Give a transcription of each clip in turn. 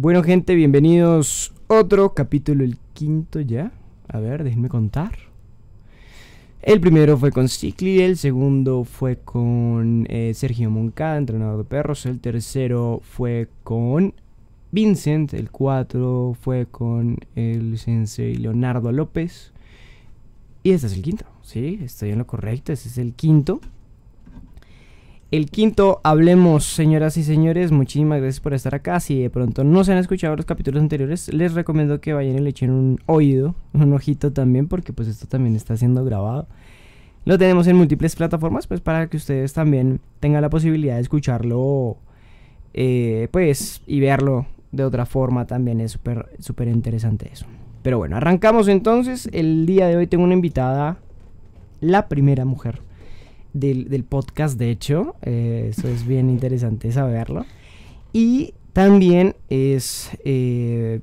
Bueno, gente, bienvenidos. Otro capítulo, el quinto ya. A ver, déjenme contar. El primero fue con Cicli, el segundo fue con eh, Sergio Moncada, entrenador de perros. El tercero fue con Vincent. El cuarto fue con el sensei Leonardo López. Y este es el quinto, ¿sí? Estoy en lo correcto, este es el quinto. El quinto, hablemos, señoras y señores. Muchísimas gracias por estar acá. Si de pronto no se han escuchado los capítulos anteriores, les recomiendo que vayan y le echen un oído, un ojito también, porque pues esto también está siendo grabado. Lo tenemos en múltiples plataformas, pues para que ustedes también tengan la posibilidad de escucharlo, eh, pues, y verlo de otra forma también. Es súper interesante eso. Pero bueno, arrancamos entonces. El día de hoy tengo una invitada, la primera mujer del, podcast, de hecho. Eh, eso es bien interesante saberlo. Y también es eh,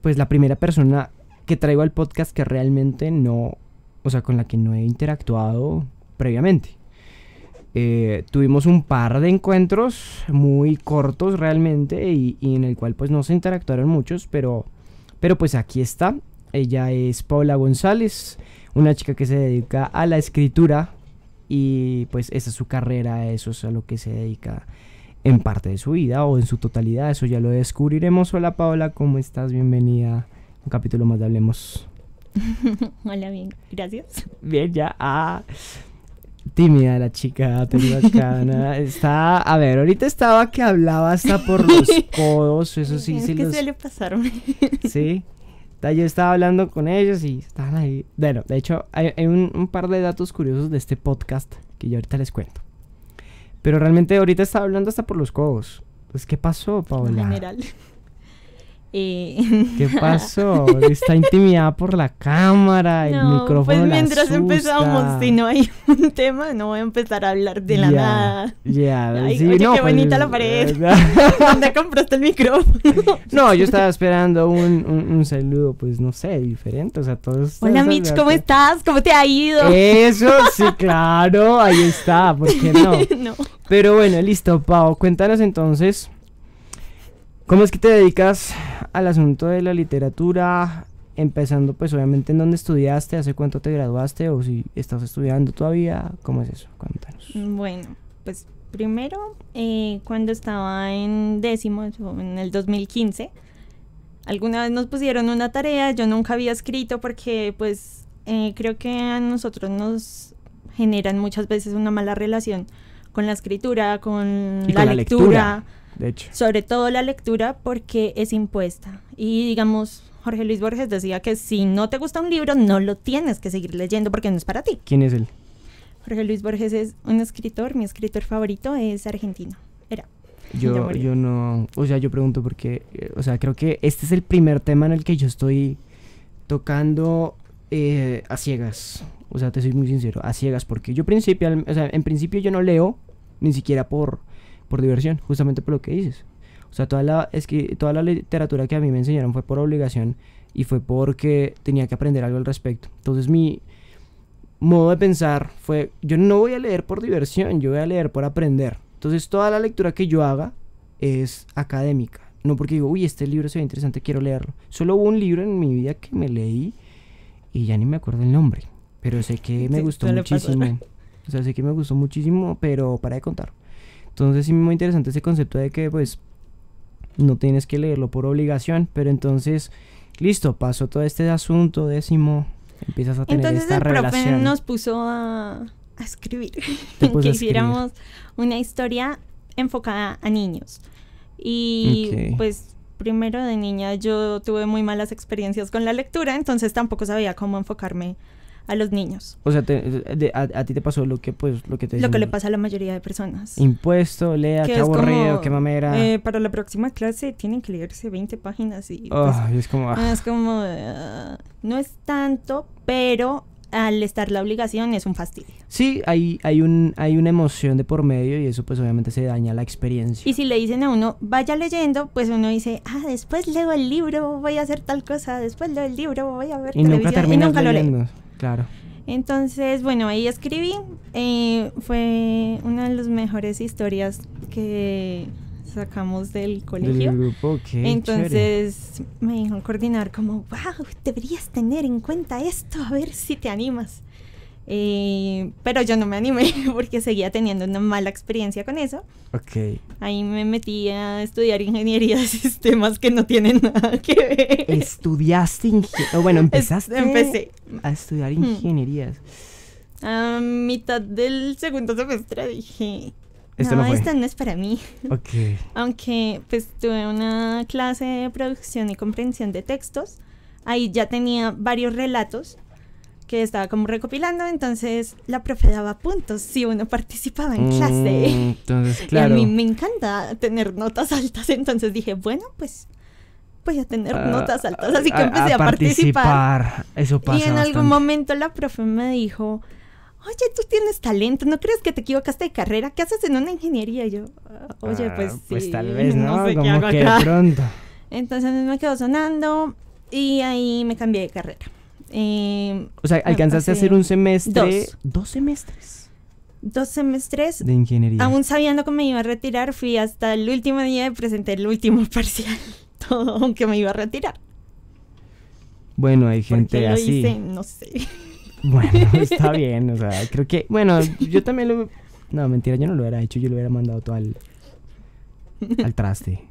pues la primera persona que traigo al podcast que realmente no, o sea, con la que no he interactuado previamente. Eh, tuvimos un par de encuentros muy cortos realmente y, y, en el cual pues no se interactuaron muchos, pero, pero pues aquí está. Ella es Paula González, una chica que se dedica a la escritura y pues esa es su carrera, eso es a lo que se dedica en parte de su vida o en su totalidad, eso ya lo descubriremos. Hola Paola, ¿cómo estás? Bienvenida. Un capítulo más de Hablemos. Hola, bien, gracias. Bien, ya. Ah, tímida la chica, bacana. Está, a ver, ahorita estaba que hablaba hasta por los codos, eso sí. Es que los... Sí yo estaba hablando con ellos y estaban ahí. Bueno, de hecho, hay, un, par de datos curiosos de este podcast que yo ahorita les cuento. Pero realmente ahorita estaba hablando hasta por los codos. Pues, ¿qué pasó, Paola? En general. ¿Qué pasó? Está intimidada por la cámara, el micrófono. Pues mientras empezamos, si no hay un tema, no voy a empezar a hablar de la nada. Ya, oye, qué bonita pues, la pared. Eh, ¿Dónde compraste el micrófono? no, yo estaba esperando un, un, un, saludo, pues no sé, diferente. O sea, todos. Hola, Mitch, ¿cómo estás? ¿Cómo te ha ido? Eso, sí, claro, ahí está, ¿por qué no? no. Pero bueno, listo, Pau, cuéntanos entonces. ¿Cómo es que te dedicas al asunto de la literatura? Empezando pues obviamente en dónde estudiaste, hace cuánto te graduaste o si estás estudiando todavía, ¿cómo es eso? Cuéntanos. Bueno, pues primero eh, cuando estaba en décimo, en el 2015, alguna vez nos pusieron una tarea, yo nunca había escrito porque pues eh, creo que a nosotros nos generan muchas veces una mala relación con la escritura, con, la lectura de hecho. Sobre todo la lectura porque es impuesta. Y digamos, Jorge Luis Borges decía que si no te gusta un libro, no lo tienes que seguir leyendo porque no es para ti. ¿Quién es él? Jorge Luis Borges es un escritor, mi escritor favorito es argentino. Era. Yo, yo no, o sea, yo pregunto porque, eh, o sea, creo que este es el primer tema en el que yo estoy tocando eh, a ciegas. O sea, te soy muy sincero, a ciegas, porque yo principio, o sea, en principio yo no leo, ni siquiera por, por diversión, justamente por lo que dices. O sea, toda la, es que, toda la literatura que a mí me enseñaron fue por obligación y fue porque tenía que aprender algo al respecto. Entonces mi modo de pensar fue, yo no voy a leer por diversión, yo voy a leer por aprender. Entonces toda la lectura que yo haga es académica. No porque digo, uy, este libro se ve interesante, quiero leerlo. Solo hubo un libro en mi vida que me leí y ya ni me acuerdo el nombre. Pero sé que me gustó muchísimo. O sea, sé que me gustó muchísimo, pero para de contar. Entonces sí, muy interesante ese concepto de que pues no tienes que leerlo por obligación, pero entonces, listo, pasó todo este asunto décimo, empiezas a tener esta relación. nos puso a, escribir, que hiciéramos una historia enfocada a niños. Y pues primero de niña yo tuve muy malas experiencias con la lectura, entonces tampoco sabía cómo enfocarme a los niños. O sea, a, ti te pasó lo que pues lo que te Lo que le pasa a la mayoría de personas. Impuesto, lea, qué aburrido, qué mamera. Eh, para la próxima clase tienen que leerse 20 páginas y, pues, es como ah, ah. Ah, no es tanto, pero al estar la obligación es un fastidio. Sí, hay, hay, un, hay una emoción de por medio y eso pues obviamente se daña la experiencia. Y si le dicen a uno, vaya leyendo, pues uno dice, ah, después leo el libro, voy a hacer tal cosa, después leo el libro, voy a ver y y nunca Claro. Entonces, bueno, ahí escribí. Eh, fue una de las mejores historias que sacamos del colegio. grupo, Entonces me dijo el coordinar como, wow, deberías tener en cuenta esto, a ver si te animas. Eh, pero yo no me animé porque seguía teniendo una mala experiencia con eso. Ahí me metí a estudiar ingeniería de sistemas que no tienen nada que ver. Estudiaste ingeniería. bueno, empezaste. A estudiar ingeniería A mitad del segundo semestre dije. no, no es para mí. Aunque pues tuve una clase de producción y comprensión de textos. Ahí ya tenía varios relatos que estaba como recopilando, entonces la profe daba puntos si uno participaba en clase. Mm, entonces, Y a mí me encanta tener notas altas, entonces dije, bueno, pues voy a tener ah, notas altas, así que empecé a, participar. Eso pasa Y en algún momento la profe me dijo, oye, tú tienes talento, ¿no crees que te equivocaste de carrera? ¿Qué haces en una ingeniería? Y yo, ah, oye, ah, pues, pues tal vez, ¿no? sé qué hago pronto. Entonces me quedó sonando y ahí me cambié de carrera. Em, o sea, alcanzaste a hacer un semestre. Dos. semestres. Dos semestres. De ingeniería. Aún sabiendo que me iba a retirar, fui hasta el último día y presenté el último parcial. Todo, aunque me iba a retirar. Bueno, hay gente así. No sé. Bueno, está bien. O sea, creo que. Bueno, yo también lo. No, mentira, yo no lo hubiera hecho. Yo lo hubiera mandado todo al. Al traste.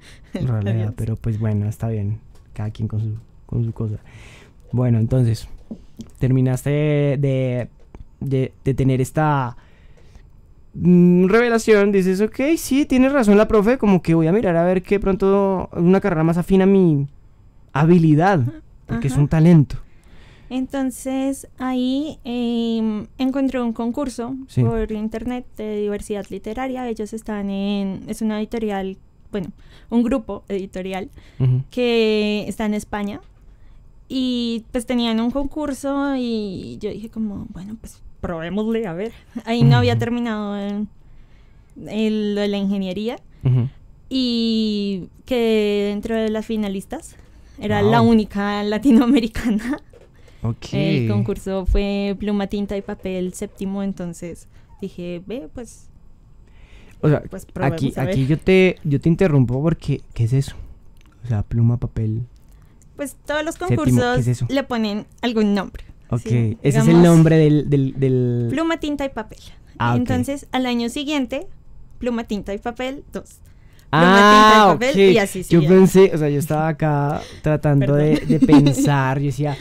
pero pues bueno, está bien. Cada quien con su, con su cosa. Bueno, entonces, terminaste de, de, tener esta mm, revelación, dices, ok, sí, tienes razón la profe, como que voy a mirar a ver qué pronto una carrera más afina mi habilidad, porque es un talento. Entonces ahí em, encontré un concurso por internet de diversidad literaria. Ellos están en, es una editorial, bueno, un grupo editorial que está en España y pues tenían un concurso y yo dije como, bueno, pues probémosle, a ver. Ahí no había terminado el, de la ingeniería. Y que dentro de las finalistas era la única latinoamericana. Okay. El concurso fue pluma, tinta y papel séptimo, entonces dije, ve, pues... O sea, pues, aquí, aquí yo, te, yo te interrumpo porque, ¿qué es eso? O sea, pluma, papel pues todos los concursos le ponen algún nombre. Ok, ese es el nombre del, del, Pluma, tinta y papel. Ah, Entonces, al año siguiente, pluma, tinta y papel 2. Ah, tinta y papel, y así Yo pensé, o sea, yo estaba acá tratando de, de pensar, yo decía,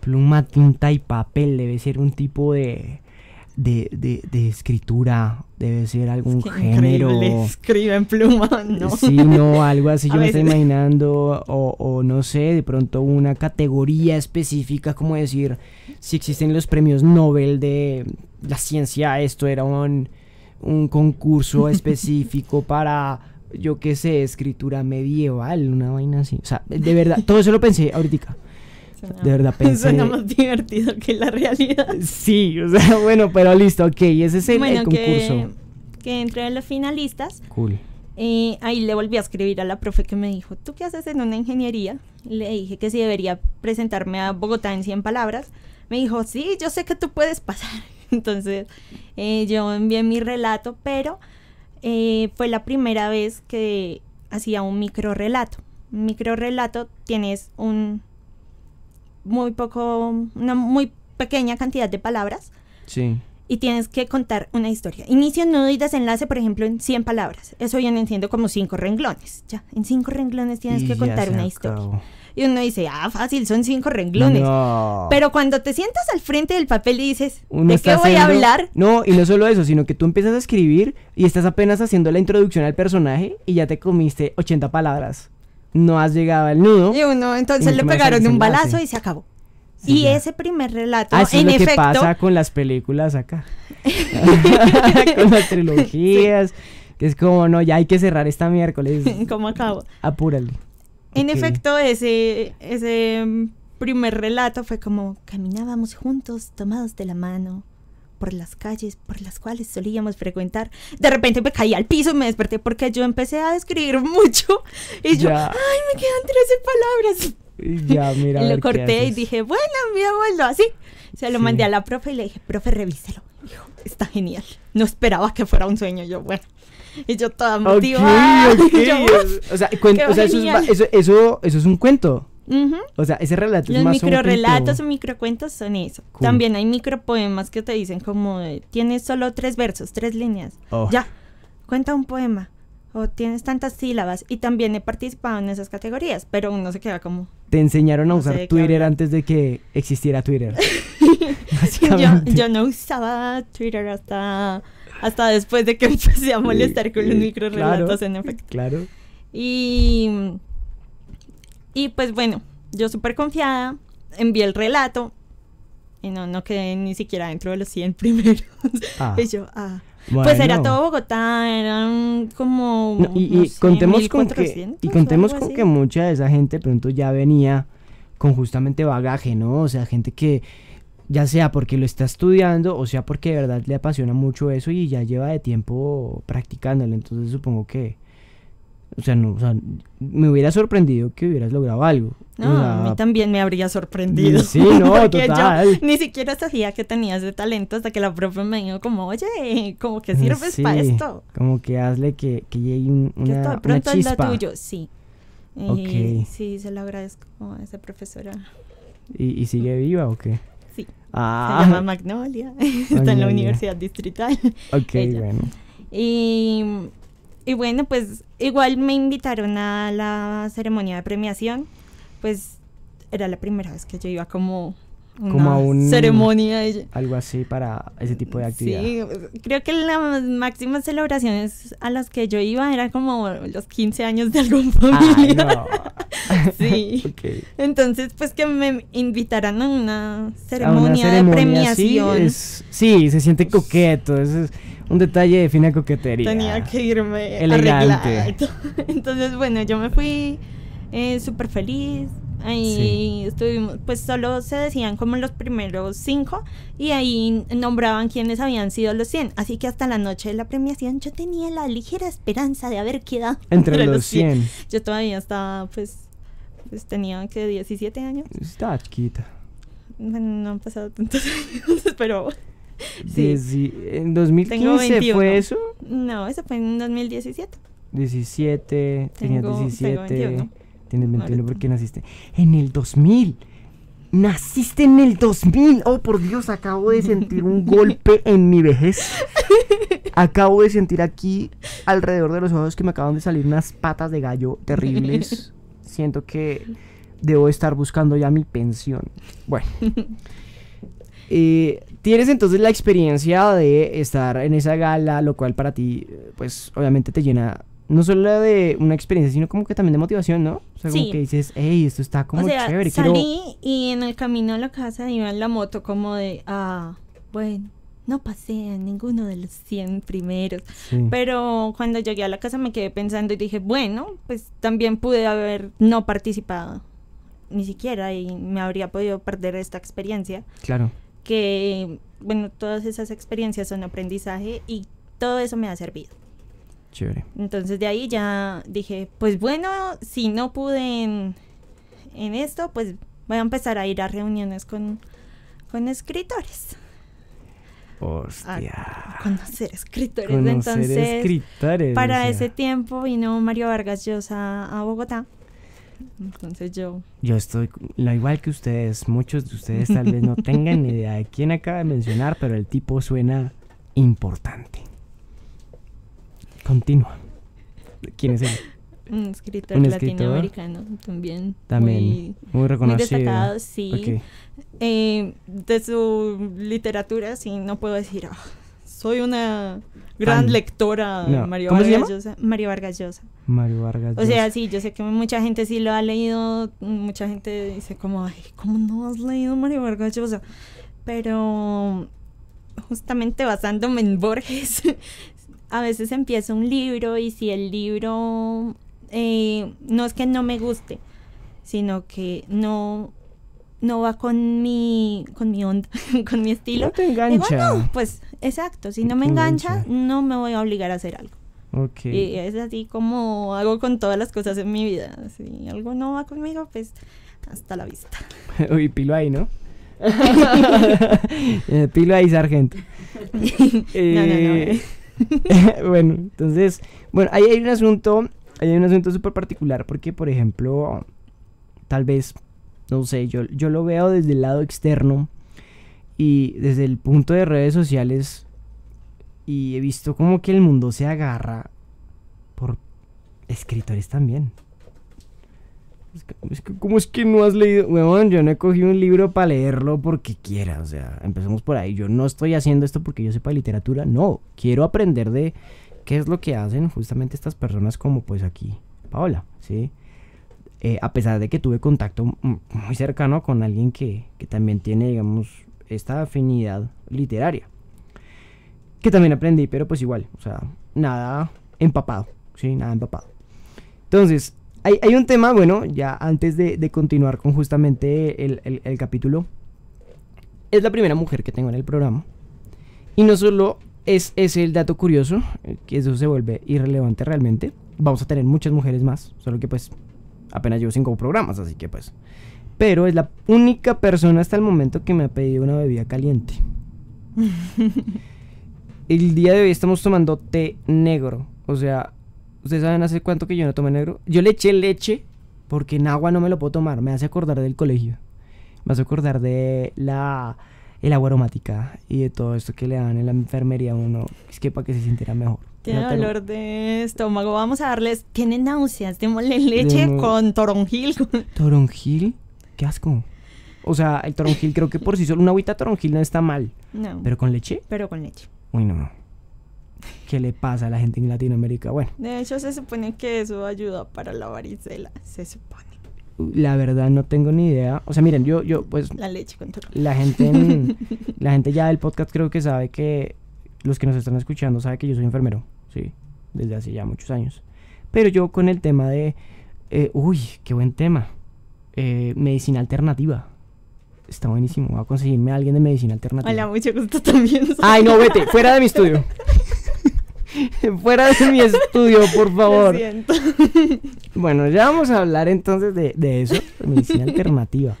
pluma, tinta y papel debe ser un tipo de de, de, escritura, debe ser algún es que género. Escribe en pluma, ¿no? no, algo así, yo me estoy imaginando, o, no sé, de pronto una categoría específica, como decir, si existen los premios Nobel de la ciencia, esto era un, un concurso específico para yo qué sé, escritura medieval, una vaina así. O sea, de verdad, todo eso lo pensé ahorita de verdad pensé. Suena más divertido que la realidad. Sí, o sea, bueno, pero listo, ok, ese es el, concurso. Que, que entre los finalistas. Cool. Eh, ahí le volví a escribir a la profe que me dijo, ¿tú qué haces en una ingeniería? Le dije que si debería presentarme a Bogotá en 100 palabras. Me dijo, sí, yo sé que tú puedes pasar. Entonces eh, yo envié mi relato, pero eh, fue la primera vez que hacía un micro relato. Un micro relato tienes un muy poco, una muy pequeña cantidad de palabras. Sí. Y tienes que contar una historia. Inicio, no y desenlace, por ejemplo, en 100 palabras. Eso yo no entiendo como cinco renglones. Ya, en cinco renglones tienes que contar una historia. Y uno dice, ah, fácil, son cinco renglones. Pero cuando te sientas al frente del papel y dices, ¿de qué voy a hablar? No, y no solo eso, sino que tú empiezas a escribir y estás apenas haciendo la introducción al personaje y ya te comiste 80 palabras no has llegado al nudo. Y uno, entonces le pegaron un balazo y se acabó. y ese primer relato, Así ah, en efecto, pasa con las películas acá. con las trilogías. Que es como, no, ya hay que cerrar esta miércoles. ¿Cómo acabo? Apúrale. En efecto, ese, ese mm, primer relato fue como, caminábamos juntos, tomados de la mano, por las calles por las cuales solíamos frecuentar. De repente me caí al piso y me desperté porque yo empecé a escribir mucho y yo, ay, me quedan 13 palabras. Ya, mira. y lo corté y dije, bueno, mi abuelo, así. Se lo mandé a la profe y le dije, profe, revíselo. Dijo, está genial. No esperaba que fuera un sueño. Yo, bueno. Y yo toda motivada. o sea, o sea eso, eso es un cuento. O sea, ese relato Los es más microrelatos o microcuentos son eso. También hay micropoemas que te dicen como tienes solo tres versos, tres líneas. Oh. Ya, cuenta un poema. O tienes tantas sílabas. Y también he participado en esas categorías, pero uno se queda como. Te enseñaron a usar Twitter antes de que existiera Twitter. yo, no usaba Twitter hasta hasta después de que empecé a molestar con los eh, microrelatos en efecto. Claro. Y y pues bueno, yo súper confiada, envié el relato y no, no quedé ni siquiera dentro de los 100 primeros. Ah. y yo, ah. Pues era todo Bogotá, eran como. y, y contemos con que. Y contemos con que mucha de esa gente pronto ya venía con justamente bagaje, ¿no? O sea, gente que ya sea porque lo está estudiando o sea porque de verdad le apasiona mucho eso y ya lleva de tiempo practicándolo. Entonces supongo que o sea, no, o sea, me hubiera sorprendido que hubieras logrado algo. No, a mí también me habría sorprendido. Sí, no, total. Yo ni siquiera sabía que tenías de talento hasta que la profe me dijo como, oye, como que sirves para esto. Como que hazle que, que llegue una, que pronto una es la tuyo, sí. Ok sí, se lo agradezco a esa profesora. ¿Y, sigue viva o qué? Sí. Ah. Se llama Magnolia. Está en la Universidad Distrital. Ok, bueno. Y y bueno, pues igual me invitaron a la ceremonia de premiación. Pues era la primera vez que yo iba como como a una ceremonia. Algo así para ese tipo de actividad. Sí, creo que las máximas celebraciones a las que yo iba eran como los 15 años de algún familia. sí. Entonces, pues que me invitaran a una ceremonia, de premiación. Sí, se siente coqueto. es, un detalle de fina coquetería. Tenía que irme el Entonces, bueno, yo me fui eh, súper feliz. Ahí estuvimos, pues solo se decían como los primeros cinco y ahí nombraban quiénes habían sido los 100. Así que hasta la noche de la premiación yo tenía la ligera esperanza de haber quedado entre, los 100. Yo todavía estaba, pues, pues tenía que 17 años. Está chiquita. Bueno, no han pasado tantos años, pero ¿En 2015 fue eso? No, eso fue en 2017. 17, tenía 17. tienes 21. ¿Por qué naciste. En el 2000. Naciste en el 2000. Oh, por Dios, acabo de sentir un golpe en mi vejez. Acabo de sentir aquí alrededor de los ojos que me acaban de salir unas patas de gallo terribles. Siento que debo estar buscando ya mi pensión. Bueno. Eh, Tienes entonces la experiencia de estar en esa gala, lo cual para ti, pues obviamente te llena no solo de una experiencia, sino como que también de motivación, ¿no? O que dices, hey, esto está como o chévere. Salí y en el camino a la casa iba en la moto como de, ah, bueno, no pasé a ninguno de los 100 primeros. Pero cuando llegué a la casa me quedé pensando y dije, bueno, pues también pude haber no participado ni siquiera y me habría podido perder esta experiencia. Claro que, bueno, todas esas experiencias son aprendizaje y todo eso me ha servido. Chévere. Entonces de ahí ya dije, pues bueno, si no pude en, esto, pues voy a empezar a ir a reuniones con, escritores. Hostia. conocer escritores. Entonces, para ese tiempo vino Mario Vargas Llosa a Bogotá entonces yo... Yo estoy lo igual que ustedes, muchos de ustedes tal vez no tengan ni idea de quién acaba de mencionar, pero el tipo suena importante. Continúa. ¿Quién es él? Un escritor, latinoamericano también. También. Muy, reconocido. Muy sí. Eh, de su literatura, sí, no puedo decir, ah, soy una gran lectora de Mario, Vargas Mario Vargas Llosa. Mario Vargas O sea, sí, yo sé que mucha gente sí lo ha leído, mucha gente dice como, ay, ¿cómo no has leído Mario Vargas Llosa? Pero justamente basándome en Borges, a veces empiezo un libro y si el libro eh, no es que no me guste, sino que no no va con mi con mi onda, con mi estilo. No te engancha. no, pues exacto, si no me engancha, no me voy a obligar a hacer algo. Y es así como hago con todas las cosas en mi vida. Si algo no va conmigo, pues hasta la vista. Uy, pilo ahí, ¿no? Eh, pilo ahí, sargento. Eh, bueno, entonces, bueno, ahí hay un asunto, hay un asunto súper particular, porque, por ejemplo, tal vez, no sé, yo, yo lo veo desde el lado externo y desde el punto de redes sociales, y he visto como que el mundo se agarra por escritores también. Es que, ¿Cómo es que no has leído? Weón, yo no he cogido un libro para leerlo porque quiera. O sea, empecemos por ahí. Yo no estoy haciendo esto porque yo sepa literatura. No, quiero aprender de qué es lo que hacen justamente estas personas como pues aquí. Paola, ¿sí? Eh, a pesar de que tuve contacto muy cercano con alguien que, que también tiene, digamos, esta afinidad literaria. Que también aprendí, pero pues igual, o sea, nada empapado, ¿sí? Nada empapado. Entonces, hay, un tema, bueno, ya antes de, continuar con justamente el, capítulo, es la primera mujer que tengo en el programa. Y no solo es, es el dato curioso, eh, que eso se vuelve irrelevante realmente. Vamos a tener muchas mujeres más, solo que pues apenas llevo cinco programas, así que pues pero es la única persona hasta el momento que me ha pedido una bebida caliente. el día de hoy estamos tomando té negro. O sea, ¿ustedes saben hace cuánto que yo no tomé negro? Yo le eché leche porque en agua no me lo puedo tomar. Me hace acordar del colegio. Me hace acordar de la el agua aromática y de todo esto que le dan en la enfermería a uno, es que para que se sintiera mejor. Tiene dolor de estómago, vamos a darles, ¿Tienen náuseas, démosle leche con toronjil. ¿Toronjil? qué asco. O sea, el toronjil creo que por sí solo una agüita toronjil no está mal. No. ¿Pero con leche? Pero con leche. Uy, no. ¿Qué le pasa a la gente en Latinoamérica? Bueno. De hecho, se supone que eso ayuda para la varicela, se supone. La verdad no tengo ni idea. O sea, miren, yo, yo, pues. La leche con toronjil. La gente, la gente ya del podcast creo que sabe que los que nos están escuchando saben que yo soy enfermero, sí, desde hace ya muchos años. Pero yo con el tema de, eh, uy, qué buen tema. Eh, medicina alternativa. Está buenísimo. Voy a conseguirme a alguien de medicina alternativa. Hola, mucho gusto también. Ay, no, vete, fuera de mi estudio. fuera de mi estudio, por favor. Bueno, ya vamos a hablar entonces de, eso, medicina alternativa.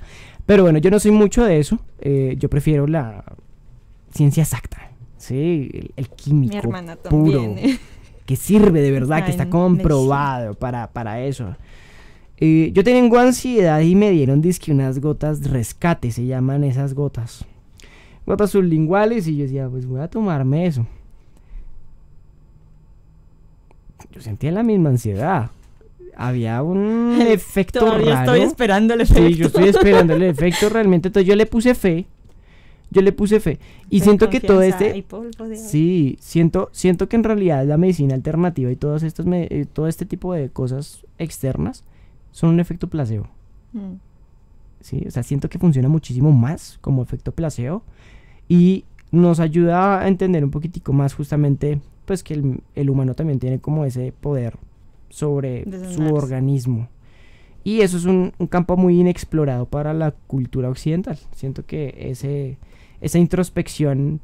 Pero bueno, yo no soy mucho de eso. Eh, yo prefiero la ciencia exacta. Sí, el, químico. Mi hermana también, eh. Que sirve de verdad, que está comprobado para, para eso. Eh, yo tengo ansiedad y me dieron disque unas gotas rescate, se llaman esas gotas. Gotas sublinguales y yo decía, pues voy a tomarme eso. Yo sentía la misma ansiedad. Había un efecto Todavía raro. estoy esperando el efecto. Sí, yo estoy esperando el efecto realmente. Entonces yo le puse fe. Yo le puse fe. Y siento que todo este... Sí, siento, siento que en realidad la medicina alternativa y todos estos eh, todo este tipo de cosas externas son un efecto placebo. Mm. ¿Sí? O sea, siento que funciona muchísimo más como efecto placebo y nos ayuda a entender un poquitico más justamente pues que el, humano también tiene como ese poder sobre su organismo. Y eso es un, campo muy inexplorado para la cultura occidental. Siento que ese, esa introspección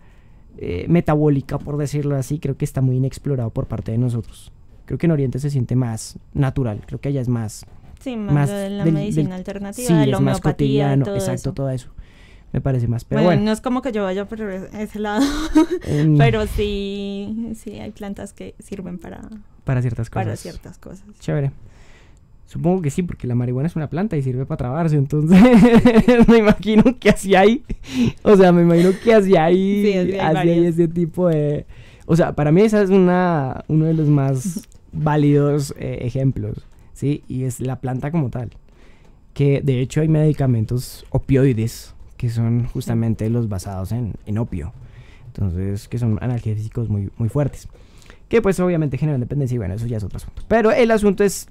eh, metabólica, por decirlo así, creo que está muy inexplorado por parte de nosotros. Creo que en Oriente se siente más natural, creo que allá es más Sí, más, de la medicina alternativa, de la más exacto, todo eso. Me parece más, pero bueno, No es como que yo vaya por ese lado, eh, pero sí, sí hay plantas que sirven para... Para ciertas cosas. Para ciertas cosas. Chévere. Supongo que sí, porque la marihuana es una planta y sirve para trabarse, entonces me imagino que así hay, o sea, me imagino que así hay, sí, así hay, ese tipo de... O sea, para mí esa es una, uno de los más válidos eh, ejemplos. ¿sí? Y es la planta como tal. Que de hecho hay medicamentos opioides que son justamente los basados en, opio. Entonces, que son analgésicos muy, muy fuertes. Que pues obviamente generan dependencia y bueno, eso ya es otro asunto. Pero el asunto es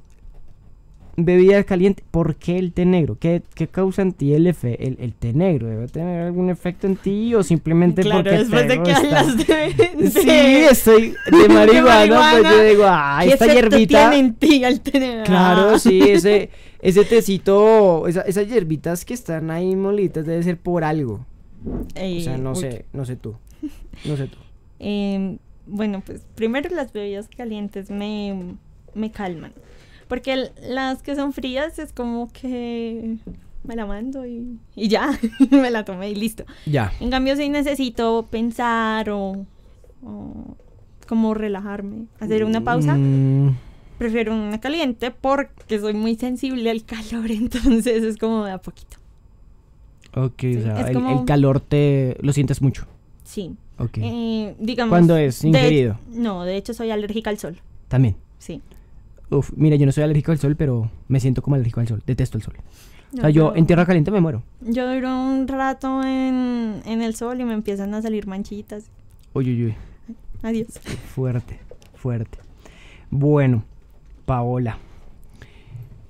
bebidas calientes. ¿Por qué el té negro? ¿Qué, causa en ti el, el, té negro? ¿Debe tener algún efecto en ti o simplemente claro, porque después de que hablas las de, Sí, estoy de marihuana, pues yo digo, ay, ah, esta hierbita... tiene en ti el té negro? Claro, ah. sí, ese, ese tecito, esas hierbitas que están ahí molitas debe ser por algo. o sea, eh, no sé, no sé tú, no sé tú. Em, bueno, pues primero las bebidas calientes me, me calman. Porque las que son frías es como que me la mando y, ya, me la tomé y listo. Ya. En cambio, si necesito pensar o, o como relajarme, hacer una pausa, mm. prefiero una caliente porque soy muy sensible al calor, entonces es como de a poquito. Ok, o sea, el, calor te lo sientes mucho. Sí. Ok. Eh, ¿Cuándo es ingerido? no, de hecho soy alérgica al sol. También. Sí. Uf, mira, yo no soy alérgico al sol, pero me siento como alérgico al sol. Detesto el sol. o sea, yo, en tierra caliente me muero. Yo duro un rato en, en el sol y me empiezan a salir manchitas. Uy, uy, uy. Adiós. Fuerte, fuerte. Bueno, Paola.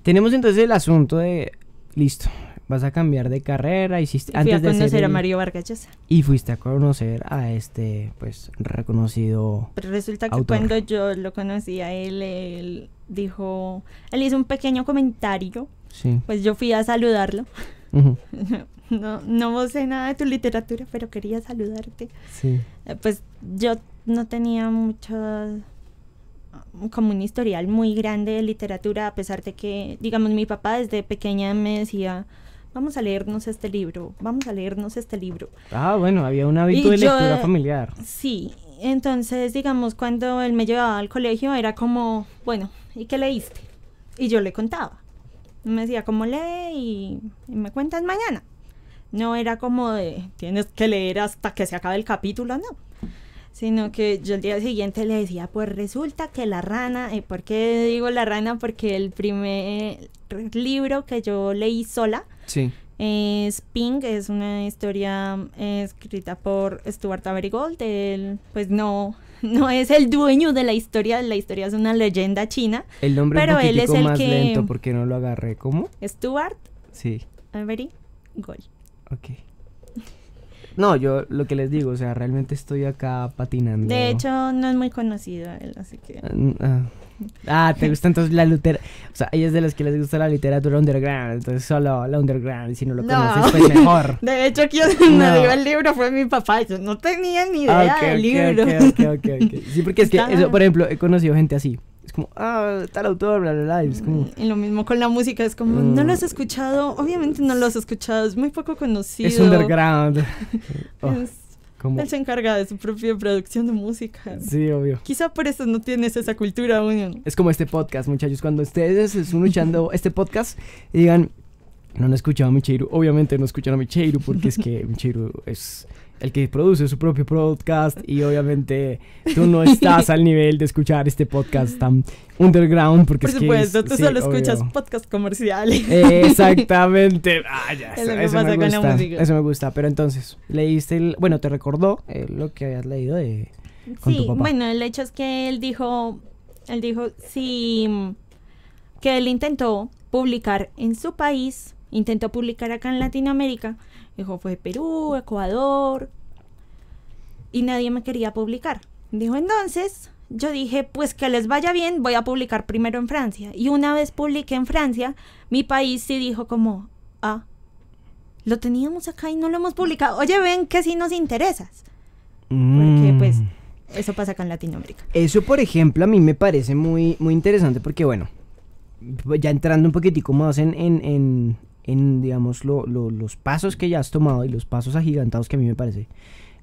Tenemos entonces el asunto de. Listo, vas a cambiar de carrera. Hiciste, y antes a de conocer a Mario Vargas Y fuiste a conocer a este, pues, reconocido. Pero resulta que cuando yo lo conocí a él, él dijo, él hizo un pequeño comentario, pues yo fui a saludarlo. no, no, sé nada de tu literatura, pero quería saludarte. Eh, pues yo no tenía mucho... como un historial muy grande de literatura, a pesar de que, digamos, mi papá desde pequeña me decía, vamos a leernos este libro, vamos a leernos este libro. Ah, bueno, había un hábito de lectura familiar. Sí, entonces, digamos, cuando él me llevaba al colegio era como, bueno, ¿y qué leíste? Y yo le contaba. Me decía, ¿cómo lee? Y, me cuentas mañana. No era como de, tienes que leer hasta que se acabe el capítulo, no sino que yo el día siguiente le decía, pues resulta que la rana, y eh, ¿por qué digo la rana? Porque el primer libro que yo leí sola sí. es Pink, es una historia eh, escrita por Stuart aberigold él pues no no es el dueño de la historia, la historia es una leyenda china. El nombre pero él es el más lento porque no lo agarré. ¿Cómo? Stuart. Sí. Avery Gold. Ok. No, yo lo que les digo, o sea, realmente estoy acá patinando. De hecho, no es muy conocido él, así que. Ah, ah. Ah, te gusta entonces la literatura. O sea, ella es de las que les gusta la literatura underground. Entonces, solo la underground. si no lo conoces, pues mejor. De hecho, aquí donde el libro fue mi papá. Yo no tenía ni idea del libro. Okay, okay, sí, porque es que, eso, por ejemplo, he conocido gente así. Es como, ah, tal autor, bla, bla, bla. Y, es como... y lo mismo con la música, es como, no lo has mm. escuchado, obviamente no lo has escuchado, es muy poco conocido. Es underground. Oh. Él se encarga de su propia producción de música. Sí, obvio. Quizá por eso no tienes esa cultura aún. Es como este podcast, muchachos. Cuando ustedes están escuchando este podcast, digan, no, han escuchado a Micheiru. Obviamente no escuchan a Micheiru porque es que Michiru es el que produce su propio podcast y obviamente tú no estás al nivel de escuchar este podcast tan underground porque Por es supuesto, que tú solo escuchas podcast comerciales. Exactamente. Ah, eso, me gusta, Eso me gusta, pero entonces, leíste, el, bueno, te recordó eh, lo que habías leído de... sí, bueno, el hecho es que él dijo, él dijo, sí, que él intentó publicar en su país, intentó publicar acá en Latinoamérica, Dijo, fue Perú, Ecuador. Y nadie me quería publicar. Dijo, entonces, yo dije, pues que les vaya bien, voy a publicar primero en Francia. Y una vez publiqué en Francia, mi país sí dijo como, ah, lo teníamos acá y no lo hemos publicado. Oye, ven que sí nos interesas. Porque mm. pues eso pasa acá en Latinoamérica. Eso, por ejemplo, a mí me parece muy, muy interesante porque, bueno, ya entrando un poquitico más en, en, en, digamos, los pasos que ya has tomado y los pasos agigantados que a mí me parece,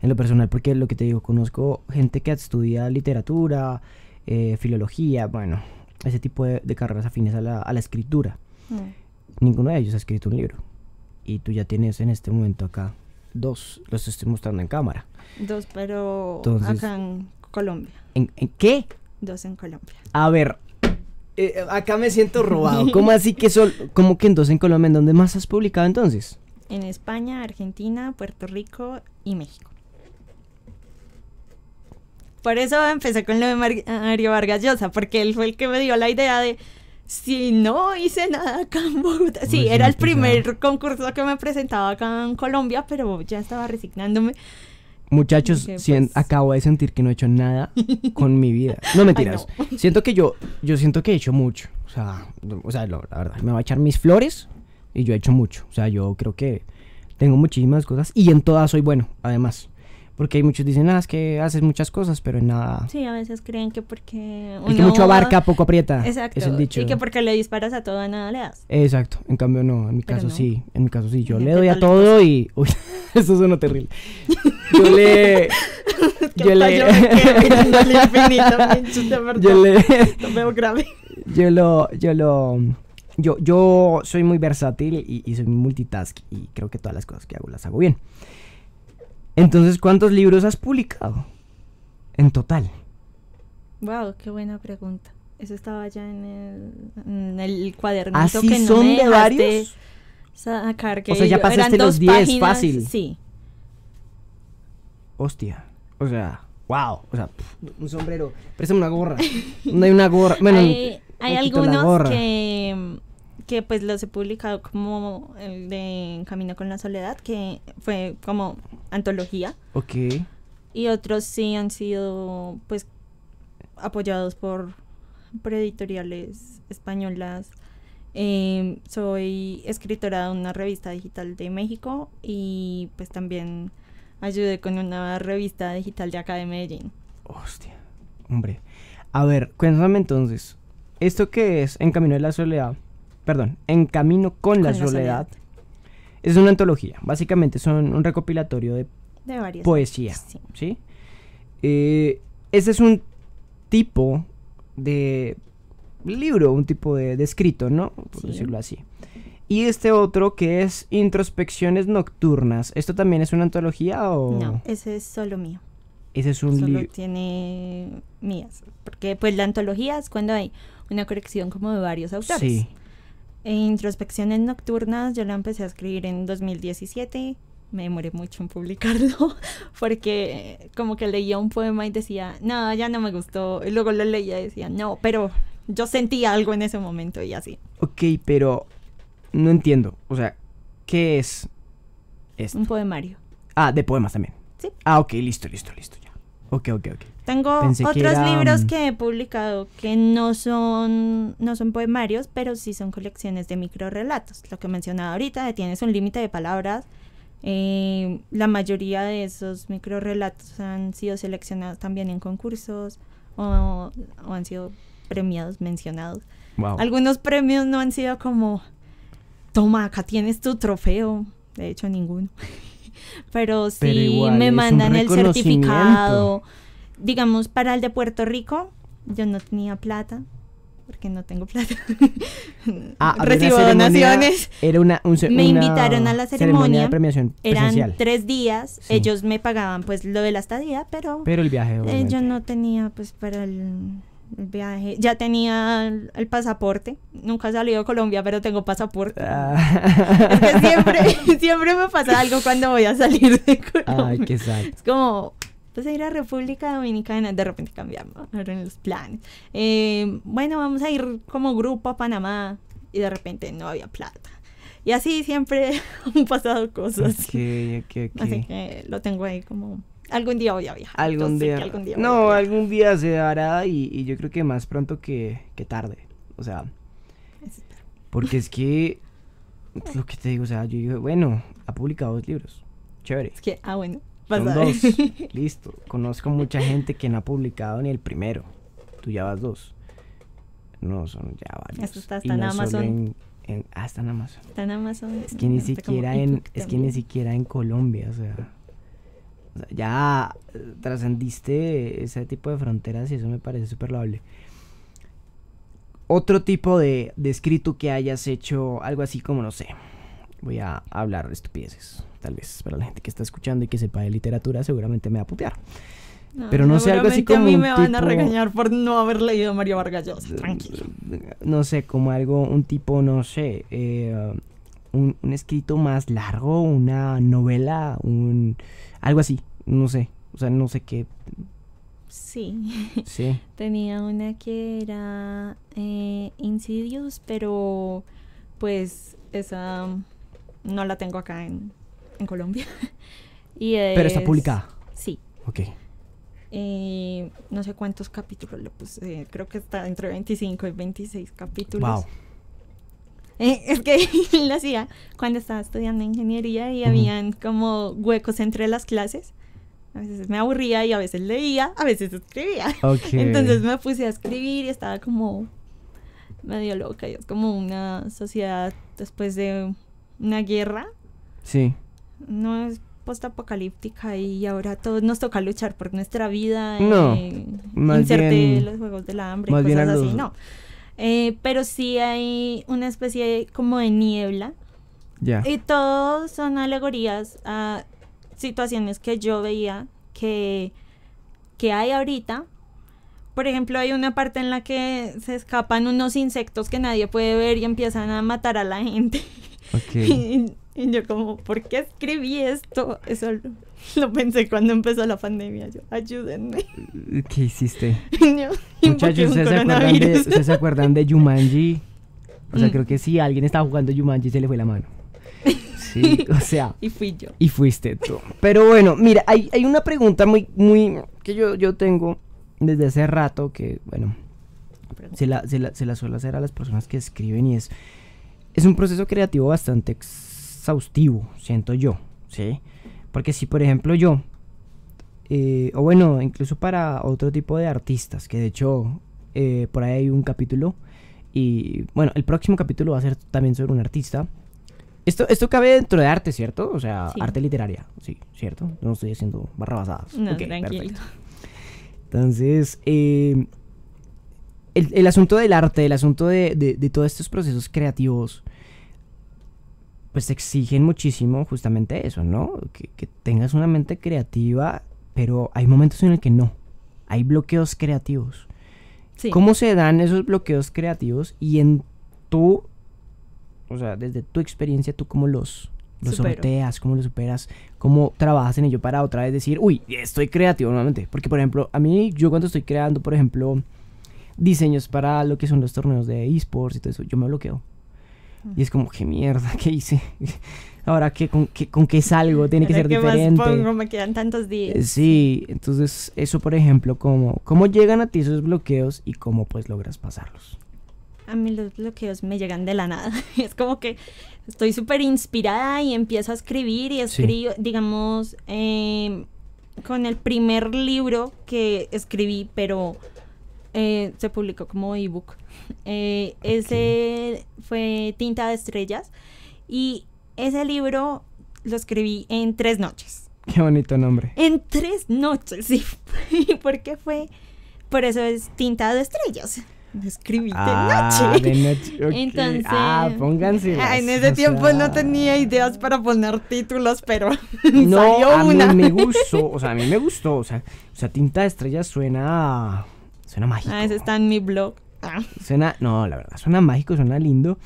en lo personal, porque lo que te digo, conozco gente que estudia literatura, eh, filología, bueno, ese tipo de, carreras afines a la, escritura. Mm. Ninguno de ellos ha escrito un libro. Y tú ya tienes en este momento acá dos, los estoy mostrando en cámara. Dos, pero acá en Colombia. ¿En qué? Dos en Colombia. A ver, eh, eh, acá me siento robado. ¿Cómo así que son? ¿Cómo que entonces en Colombia, en dónde más has publicado entonces? En España, Argentina, Puerto Rico y México. Por eso empecé con lo de Mario Vargas Llosa, porque él fue el que me dio la idea de si no hice nada acá en Bogotá. sí, era el primer concurso que me presentaba acá en Colombia, pero ya estaba resignándome. Muchachos, pues acabo de sentir que no he hecho nada con mi vida. No mentiras. Siento que yo, yo siento que he hecho mucho. O sea, o sea, la verdad, me va a echar mis flores y yo he hecho mucho. O sea, yo creo que tengo muchísimas cosas y en todas soy bueno, además. Porque hay muchos dicen, ah, es que haces muchas cosas, pero en nada. Sí, a veces creen que porque. Uno... que mucho abarca, poco aprieta. Exacto. Es el dicho. Y que porque le disparas a todo, a nada le das. Exacto. En cambio, no. En mi caso, sí. En mi caso, sí. Yo le doy a todo y. Uy, eso suena terrible. Yo le. yo le. yo le. yo lo. Yo lo. Yo, yo soy muy versátil y, y soy multitask y creo que todas las cosas que hago las hago bien. Entonces, ¿cuántos libros has publicado en total? Wow, qué buena pregunta. Eso estaba ya en el, en el cuadernito que no son de varios. o sea, ya pasaste los 10 fácil. Sí. Hostia. O sea, wow. O sea, un sombrero. Préstame una gorra. no hay una gorra. Bueno, hay, hay algunos que que pues los he publicado como el de Camino con la Soledad, que fue como antología. Ok. Y otros sí han sido pues apoyados por, editoriales españolas. Em, soy escritora de una revista digital de México y pues también ayudé con una revista digital de acá de Medellín. Hostia, hombre. A ver, cuéntame entonces, ¿esto qué es En Camino de la Soledad? perdón, En Camino con, la, soledad. Es una antología, básicamente son un recopilatorio de, poesía. Sí. Eh, ese es un tipo de libro, un tipo de, escrito, ¿no? Por decirlo así. Y este otro que es Introspecciones Nocturnas. ¿Esto también es una antología o...? No, ese es solo mío. Ese es un libro. tiene mías. Porque pues la antología es cuando hay una colección como de varios autores. Sí. E introspecciones nocturnas yo la empecé a escribir en 2017 me demoré mucho en publicarlo porque como que leía un poema y decía, no, ya no me gustó. Y luego lo leía y decía, no, pero yo sentía algo en ese momento y así. Ok, pero no entiendo. O sea, ¿qué es esto? Un poemario. Ah, de poemas también. Sí. Ah, ok, listo, listo, listo, ya. Ok, ok, ok. Tengo otros libros mm, que he publicado que no son, no son poemarios, pero sí son colecciones de microrelatos. Lo que mencionaba ahorita, tienes un límite de palabras. Eh, la mayoría de esos microrelatos han sido seleccionados también en concursos o, han sido premiados, mencionados. Algunos premios no han sido como, toma, acá tienes tu trofeo. De hecho, ninguno. pero sí me mandan el certificado digamos, para el de Puerto Rico, yo no tenía plata, porque no tengo plata. Ah, Recibo donaciones. Era una, un, me invitaron a la ceremonia. Eran tres días. Ellos me pagaban pues lo de la estadía, pero. Pero el viaje. Eh, yo no tenía pues para el, viaje. Ya tenía el, pasaporte. Nunca he salido a Colombia, pero tengo pasaporte. Ah. siempre, siempre me pasa algo cuando voy a salir de Colombia. Ay, qué sad. Es como entonces, ir a República Dominicana, de repente cambiamos en los planes. Eh, bueno, vamos a ir como grupo a Panamá y de repente no había plata. Y así siempre han pasado cosas. Así que lo tengo ahí como algún día voy a viajar. Algún, día, no, algún día se dará y, yo creo que más pronto que, que tarde. O sea, porque es que lo que te digo, o sea, yo digo, bueno, ha publicado dos libros. Chévere. Es que, ah, bueno dos. Listo. Conozco mucha gente que no ha publicado ni el primero. Tú ya vas dos. No, son ya varios. en Amazon. ah, en Amazon. Está en Amazon. Es que ni siquiera en, es ni siquiera en Colombia, o sea. ya eh, trascendiste ese tipo de fronteras y eso me parece súper loable otro tipo de, de, escrito que hayas hecho, algo así como, no sé, voy a hablar de estupideces tal vez para la gente que está escuchando y que sepa de literatura seguramente me va a putear. pero no sé algo así como. mí me van a regañar por no haber leído Mario Vargas mm, tranquilo. No sé, como algo, un tipo, no sé, eh, un, escrito más largo, una novela, un. algo así, no sé. O sea, no sé qué. Sí. Sí. Tenía una que era eh, Insidious, pero pues esa no la tengo acá en, en Colombia. y Pero está publicada. Sí. Ok. no sé cuántos capítulos lo puse, creo que está entre 25 y 26 capítulos. Wow. Eh, es que lo hacía cuando estaba estudiando ingeniería y habían como huecos entre las clases. A veces me aburría y a veces leía, a veces escribía. Entonces me puse a escribir y estaba como medio loca. Y es como una sociedad después de una guerra. Sí no es postapocalíptica y ahora todos nos toca luchar por nuestra vida. No, los juegos del hambre y cosas así, no. Eh, pero sí hay una especie como de niebla. Ya. Y todos son alegorías a situaciones que yo veía que, que hay ahorita. Por ejemplo, hay una parte en la que se escapan unos insectos que nadie puede ver y empiezan a matar a la gente. Okay. Y yo como, ¿por qué escribí esto? Eso lo pensé cuando empezó la pandemia. Yo, ayúdenme. ¿Qué hiciste? Muchachos, se, acuerdan de, ¿ustedes Jumanji? O sea, mm. creo que sí, alguien estaba jugando Jumanji se le fue la mano. Sí, o sea. y fui yo. Y fuiste tú. Pero bueno, mira, hay, una pregunta muy, muy, que yo, yo tengo desde hace rato que, bueno, se la, suelo hacer a las personas que escriben y es, es un proceso creativo bastante exhaustivo, siento yo, ¿sí? Porque si, por ejemplo, yo, eh, o bueno, incluso para otro tipo de artistas, que de hecho eh, por ahí hay un capítulo, y bueno, el próximo capítulo va a ser también sobre un artista. Esto, esto cabe dentro de arte, ¿cierto? O sea, arte literaria, sí, ¿cierto? No estoy haciendo barrabasadas. No, Entonces, eh, el, asunto del arte, el asunto de todos estos procesos creativos, pues exigen muchísimo justamente eso, ¿no? Que, tengas una mente creativa, pero hay momentos en el que no. Hay bloqueos creativos. ¿Cómo se dan esos bloqueos creativos y en tú, o sea, desde tu experiencia, tú cómo los, los sorteas, cómo los superas, cómo trabajas en ello para otra vez decir, uy, estoy creativo nuevamente? Porque, por ejemplo, a mí, yo cuando estoy creando, por ejemplo, diseños para lo que son los torneos de esports y todo eso, yo me bloqueo. Y es como, qué mierda, ¿qué hice? Ahora, ¿qué, con, qué, con qué salgo? Tiene que ser qué diferente. Más pongo? Me quedan tantos días. Eh, sí, entonces eso, por ejemplo, ¿cómo, ¿cómo llegan a ti esos bloqueos y cómo pues logras pasarlos? A mí los bloqueos me llegan de la nada. Es como que estoy súper inspirada y empiezo a escribir y escribo, digamos, eh, con el primer libro que escribí, pero eh, se publicó como ebook. Eh, ese fue Tinta de Estrellas y ese libro lo escribí en tres noches. Qué bonito nombre. En tres noches, sí. ¿Y por qué fue? Por eso es Tinta de Estrellas. escribí de ah, noche. De Entonces. Ah, pónganse. En ese tiempo no tenía ideas para poner títulos, pero no, salió a Mí me gustó, o sea, a mí me gustó. sea, o sea Tinta de Estrellas suena Suena mágico. Ah, ese está en mi blog. Ah. Suena, no, la verdad, suena mágico, suena lindo.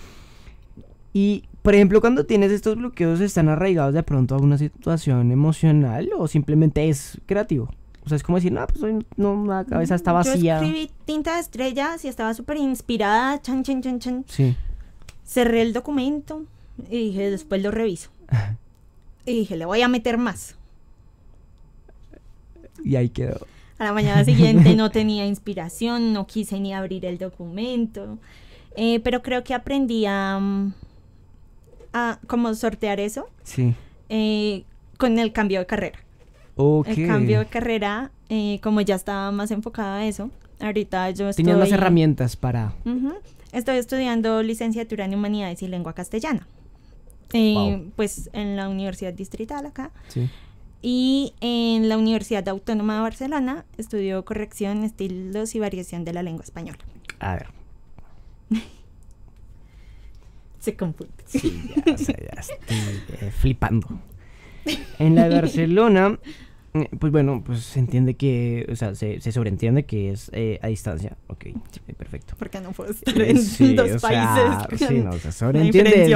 Y, por ejemplo, cuando tienes estos bloqueos, ¿están arraigados de pronto a una situación emocional o simplemente es creativo? O sea, es como decir, no, pues hoy la cabeza está mm, vacía. Yo escribí Tinta de Estrellas y estaba súper inspirada, chan, chan, chan, chan. Sí. Cerré el documento y dije, después lo reviso. y dije, le voy a meter más. Y ahí quedó. A la mañana siguiente no tenía inspiración, no quise ni abrir el documento, eh, pero creo que aprendí a, mm, a como sortear eso sí. Eh, con el cambio de carrera. Okay. El cambio de carrera, eh, como ya estaba más enfocada a eso, ahorita yo estoy... Teniendo las herramientas para... estoy estudiando licenciatura en humanidades y lengua castellana. Pues en la Universidad Distrital acá. Sí y en la Universidad Autónoma de Barcelona estudió corrección, estilos y variación de la lengua española. A ver. Se confunde. Sí, ya, eh, flipando. En la de Barcelona eh, pues bueno, pues se entiende que, o sea, se, sobreentiende que es eh, a distancia. Ok, perfecto. Porque no puedo estar eh, en dos países. Sí, o sea, sobreentiende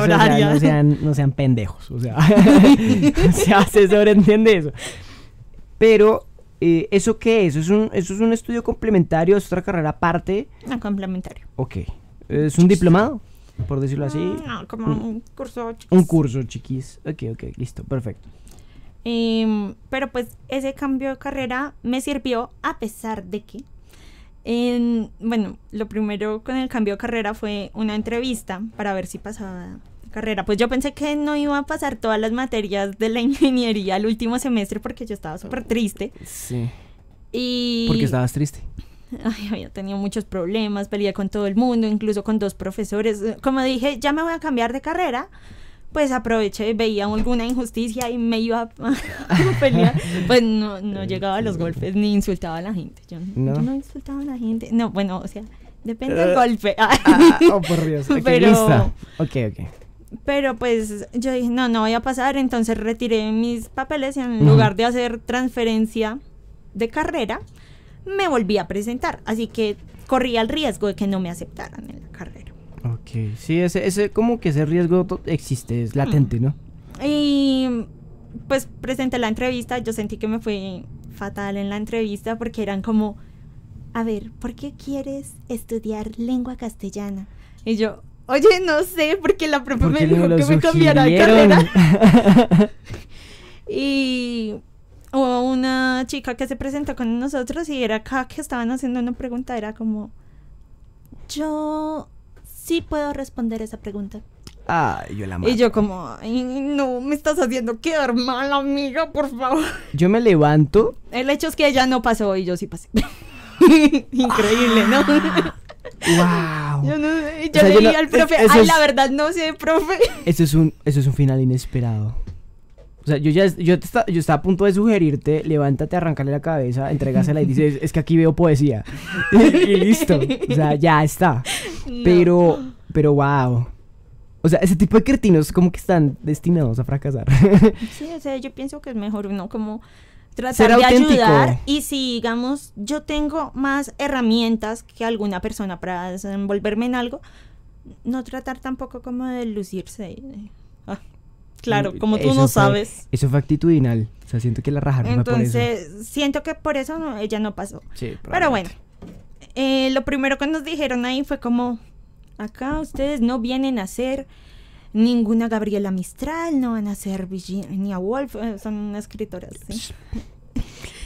no, sean, pendejos, o sea, se sobreentiende eso. Pero, eh, ¿eso qué es? ¿Es un, ¿Eso es un estudio complementario? ¿Es otra carrera aparte? No, ah, complementario. Ok. ¿Es un diplomado? Por decirlo así. No, ah, como mm. un curso chiquis. Un curso chiquis. Ok, ok, listo, perfecto. Em, pero pues ese cambio de carrera me sirvió a pesar de que, en, bueno, lo primero con el cambio de carrera fue una entrevista para ver si pasaba carrera. Pues yo pensé que no iba a pasar todas las materias de la ingeniería el último semestre porque yo estaba súper triste. Sí. Y... Porque estabas triste. Ay, había tenido muchos problemas, peleé con todo el mundo, incluso con dos profesores. Como dije, ya me voy a cambiar de carrera pues aproveché, veía alguna injusticia y me iba a pelear. Pues no, eh, llegaba a los golpes ni insultaba a la gente. Yo no, no insultaba a la gente. No, bueno, o sea, depende del eh, golpe. ah, oh, por Dios. pero, Ok, ok pero pues yo dije, no, no voy a pasar, entonces retiré mis papeles y en lugar de hacer transferencia de carrera, me volví a presentar. Así que corría el riesgo de que no me aceptaran en la carrera. Ok, sí, ese, ese como que ese riesgo existe, es latente, ¿no? Y pues presenté la entrevista, yo sentí que me fue fatal en la entrevista porque eran como, a ver, ¿por qué quieres estudiar lengua castellana? Y yo, oye, no sé, porque la profe me dijo que me cambiara de carrera. y hubo una chica que se presentó con nosotros y era acá que estaban haciendo una pregunta, era como, yo sí puedo responder esa pregunta. Ah, yo la Y yo como, no, me estás haciendo quedar mal, amiga, por favor. Yo me levanto. El hecho es que ella no pasó y yo sí pasé. Increíble, ¿no? ¡Wow! Yo, no, yo le dije al profe, ¡ay, la verdad no sé, profe! Eso es un, eso es un final inesperado. O sea, yo ya yo, está, estaba a punto de sugerirte, levántate, arrancarle la cabeza, entregásela y dices, es que aquí veo poesía. y, listo. O sea, ya está. Pero, pero wow. O sea, ese tipo de cretinos como que están destinados a fracasar. sí, o sea, yo pienso que es mejor uno como tratar de ayudar y si digamos yo tengo más herramientas que alguna persona para desenvolverme en algo, no tratar tampoco como de lucirse. Claro, como tú no sabes. Eso fue actitudinal. O sea, siento que la rajaron Entonces, por siento que por eso ella no pasó. Sí, Pero bueno, eh, lo primero que nos dijeron ahí fue como, acá ustedes no vienen a ser ninguna Gabriela Mistral, no van a ser Virginia Woolf, eh, son escritoras. ¿sí?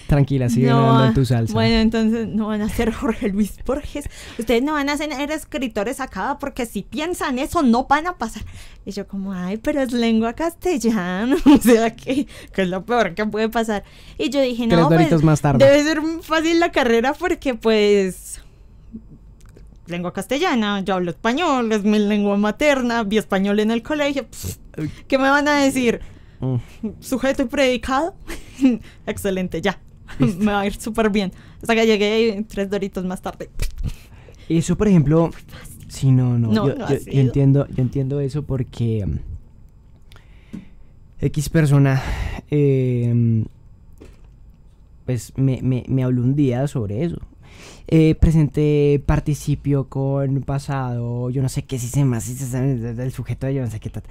Tranquila, sigue no, ah, tu salsa. Bueno, entonces no van a ser Jorge Luis Borges. Ustedes no van a ser escritores acá porque si piensan eso no van a pasar. Y yo como, ay, pero es lengua castellana. o sea, que, es lo peor que puede pasar. Y yo dije, no, pues, más tarde. debe ser fácil la carrera porque pues lengua castellana, yo hablo español, es mi lengua materna, vi español en el colegio. ¿Qué me van a decir? Mm. Sujeto y predicado. Excelente, ya. me va a ir súper bien. Hasta que llegué tres doritos más tarde. Eso, por ejemplo, sí, no, no. yo, entiendo, yo entiendo eso porque mm, X persona, em, pues me, habló un día sobre eso. Eh, presente participio con pasado, yo no sé qué, si se más, si se el sujeto de yo no sé qué. tal.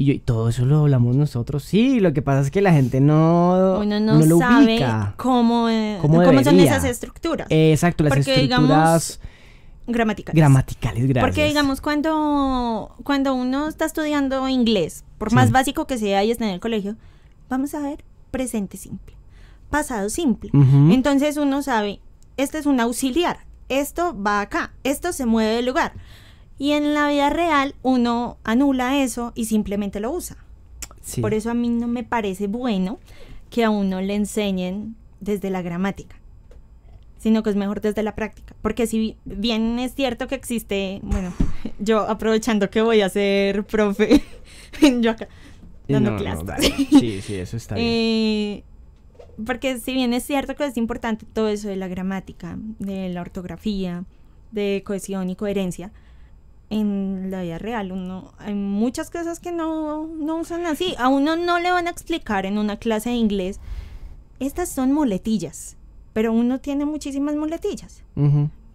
Y yo, todo eso lo hablamos nosotros, sí, lo que pasa es que la gente no, no, lo sabe ubica. Cómo, eh, cómo, son esas estructuras. exacto, las estructuras... gramaticales. Gramaticales, gracias. Porque digamos, cuando, cuando uno está estudiando inglés, por más básico que sea y está en el colegio, vamos a ver presente simple, pasado simple. Entonces uno sabe, este es un auxiliar, esto va acá, esto se mueve del lugar. Y en la vida real uno anula eso y simplemente lo usa. Por eso a mí no me parece bueno que a uno le enseñen desde la gramática, sino que es mejor desde la práctica. Porque si bien es cierto que existe, bueno, yo aprovechando que voy a ser profe, yo acá dando clases. sí, sí, eso está bien. Eh, porque si bien es cierto que es importante todo eso de la gramática, de la ortografía, de cohesión y coherencia, en la vida real. Uno, hay muchas cosas que no, no usan así. A uno no le van a explicar en una clase de inglés. Estas son muletillas, pero uno tiene muchísimas muletillas.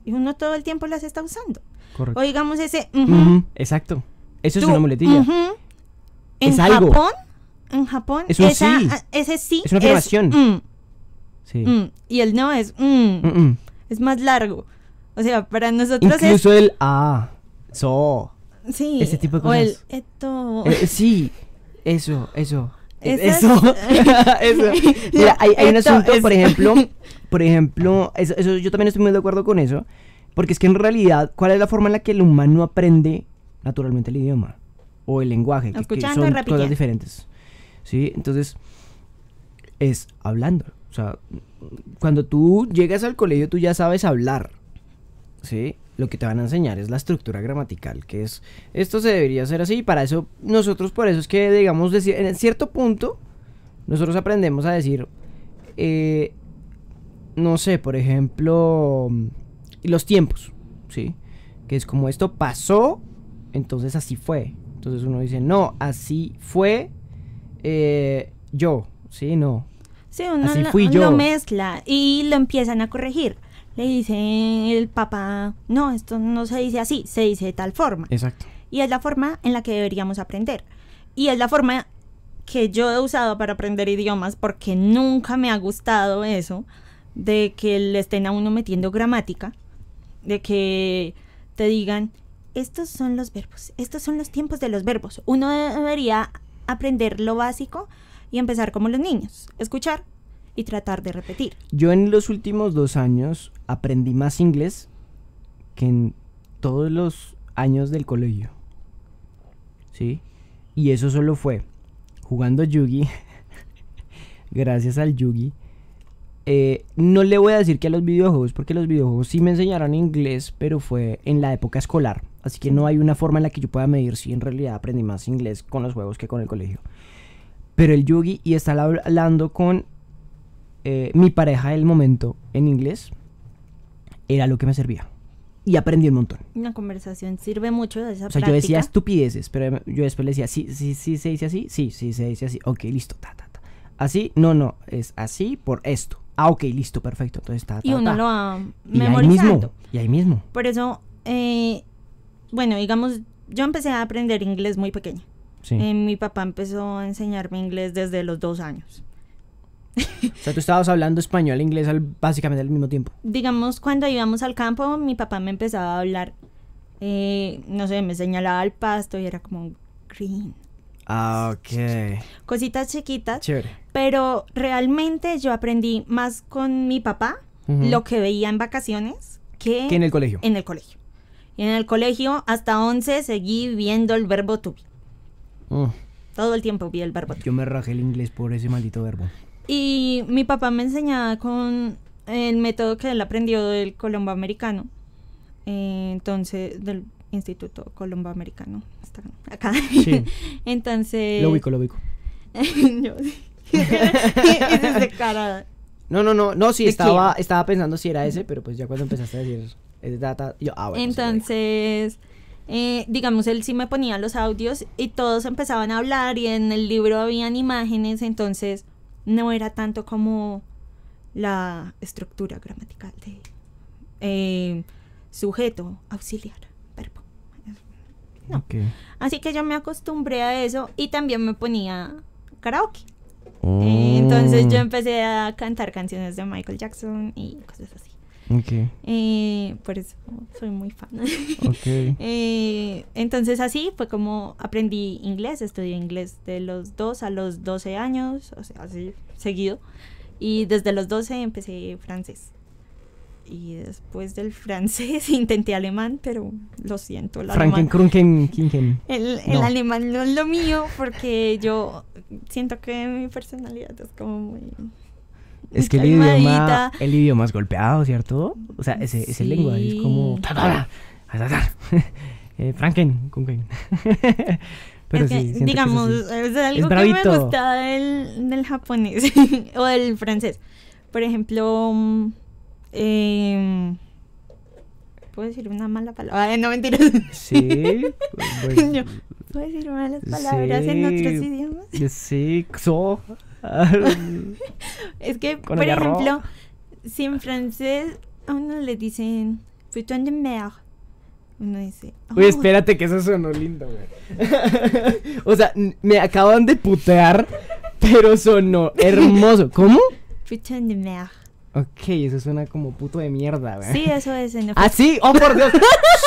Y uno todo el tiempo las está usando. Correcto. O digamos ese... Exacto. Eso es una muletilla. En es Japón, en Japón, es un sí. Ah, ese sí es una afirmación. Mm". sí. Mm". y el no es mm". es más largo. O sea, para nosotros Incluso es, el ah. Sí. Ese tipo de cosas. el esto eh, eh, sí, eso, eso. Eso. Mira, hay, un asunto, por ejemplo, por ejemplo, eso, yo también estoy muy de acuerdo con eso, porque es que en realidad, ¿cuál es la forma en la que el humano aprende naturalmente el idioma o el lenguaje? Que, Escuchando son cosas diferentes. Sí, entonces es hablando. O sea, cuando tú llegas al colegio, tú ya sabes hablar. ¿Sí? lo que te van a enseñar es la estructura gramatical, que es esto se debería hacer así, y para eso nosotros por eso es que digamos decir, en cierto punto nosotros aprendemos a decir eh, no sé, por ejemplo, los tiempos, ¿sí? Que es como esto pasó, entonces así fue. Entonces uno dice, no, así fue eh, yo, ¿sí? No. así fui yo. lo mezcla y lo empiezan a corregir le dicen el papá, no, esto no se dice así, se dice de tal forma. Exacto. Y es la forma en la que deberíamos aprender. Y es la forma que yo he usado para aprender idiomas porque nunca me ha gustado eso de que le estén a uno metiendo gramática, de que te digan, estos son los verbos, estos son los tiempos de los verbos. Uno debería aprender lo básico y empezar como los niños, escuchar, y tratar de repetir. Yo en los últimos dos años aprendí más inglés que en todos los años del colegio. ¿Sí? Y eso solo fue jugando Yugi. gracias al Yugi. Eh, no le voy a decir que a los videojuegos, porque los videojuegos sí me enseñaron inglés, pero fue en la época escolar. Así que no hay una forma en la que yo pueda medir si en realidad aprendí más inglés con los juegos que con el colegio. Pero el Yugi, y estar hablando con eh, mi pareja del momento en inglés era lo que me servía. Y aprendí un montón. Una conversación sirve mucho de esa O sea, yo decía estupideces, pero yo después le decía, sí, sí, sí, se dice así, sí, sí, se dice así. Ok, listo, ta, ta, ta. Así, no, no, es así por esto. Ah, ok, listo, perfecto. Entonces, ta, y uno lo va y mismo, y ahí mismo. Por eso, eh, bueno, digamos, yo empecé a aprender inglés muy pequeña. Eh, mi papá empezó a enseñarme inglés desde los dos años. o sea, tú estabas hablando español e inglés básicamente al mismo tiempo. Digamos, cuando íbamos al campo, mi papá me empezaba a hablar, eh, no sé, me señalaba el pasto y era como green. Ah, ok. Cositas chiquitas. Pero realmente yo aprendí más con mi papá lo que veía en vacaciones que, en el colegio. En el colegio. Y en el colegio hasta 11 seguí viendo el verbo to be. Mm. Todo el tiempo vi el verbo to be. Yo me rajé el inglés por ese maldito verbo. Y mi papá me enseñaba con el método que él aprendió del Colombo Americano. Eh, entonces, del Instituto Colombo Americano. acá. Sí. entonces. Lo ubico, lo ubico. yo sí. cara. No, no, no, no, sí, estaba, estaba pensando si era ese, pero pues ya cuando empezaste a decir es data, yo, ah, Entonces, eh, digamos, él sí me ponía los audios y todos empezaban a hablar y en el libro habían imágenes, entonces no era tanto como la estructura gramatical de eh, sujeto, auxiliar, verbo. Así que yo me acostumbré a eso y también me ponía karaoke. Oh. Entonces yo empecé a cantar canciones de Michael Jackson y cosas así. Okay. Eh, por eso soy muy fan. Eh, entonces así fue como aprendí inglés, estudié inglés de los 2 a los 12 años, o sea, así seguido. Y desde los 12 empecé francés. Y después del francés intenté alemán, pero lo siento. El El, alemán no es lo mío porque yo siento que mi personalidad es como muy es que el idioma, el idioma es golpeado, ¿cierto? O sea, ese, ese lengua es como... eh, Franken, Pero que, sí, digamos, es, algo que me gusta del, del japonés o del francés. Por ejemplo, mm, em, ¿puedo decir una mala palabra? no, mentiras. Sí. Pues, pues, ¿Puedo decir malas palabras en otros idiomas? Sí, so. es que, por ejemplo, si en francés a uno le dicen putain de mer, uno dice. Uy, oh". espérate, que eso sonó lindo, güey. o sea, me acaban de putear, pero sonó hermoso. ¿Cómo? Putain de mer. Ok, eso suena como puto de mierda, ¿verdad? Sí, eso es en ¿Ah, sí? ¡Oh, por Dios!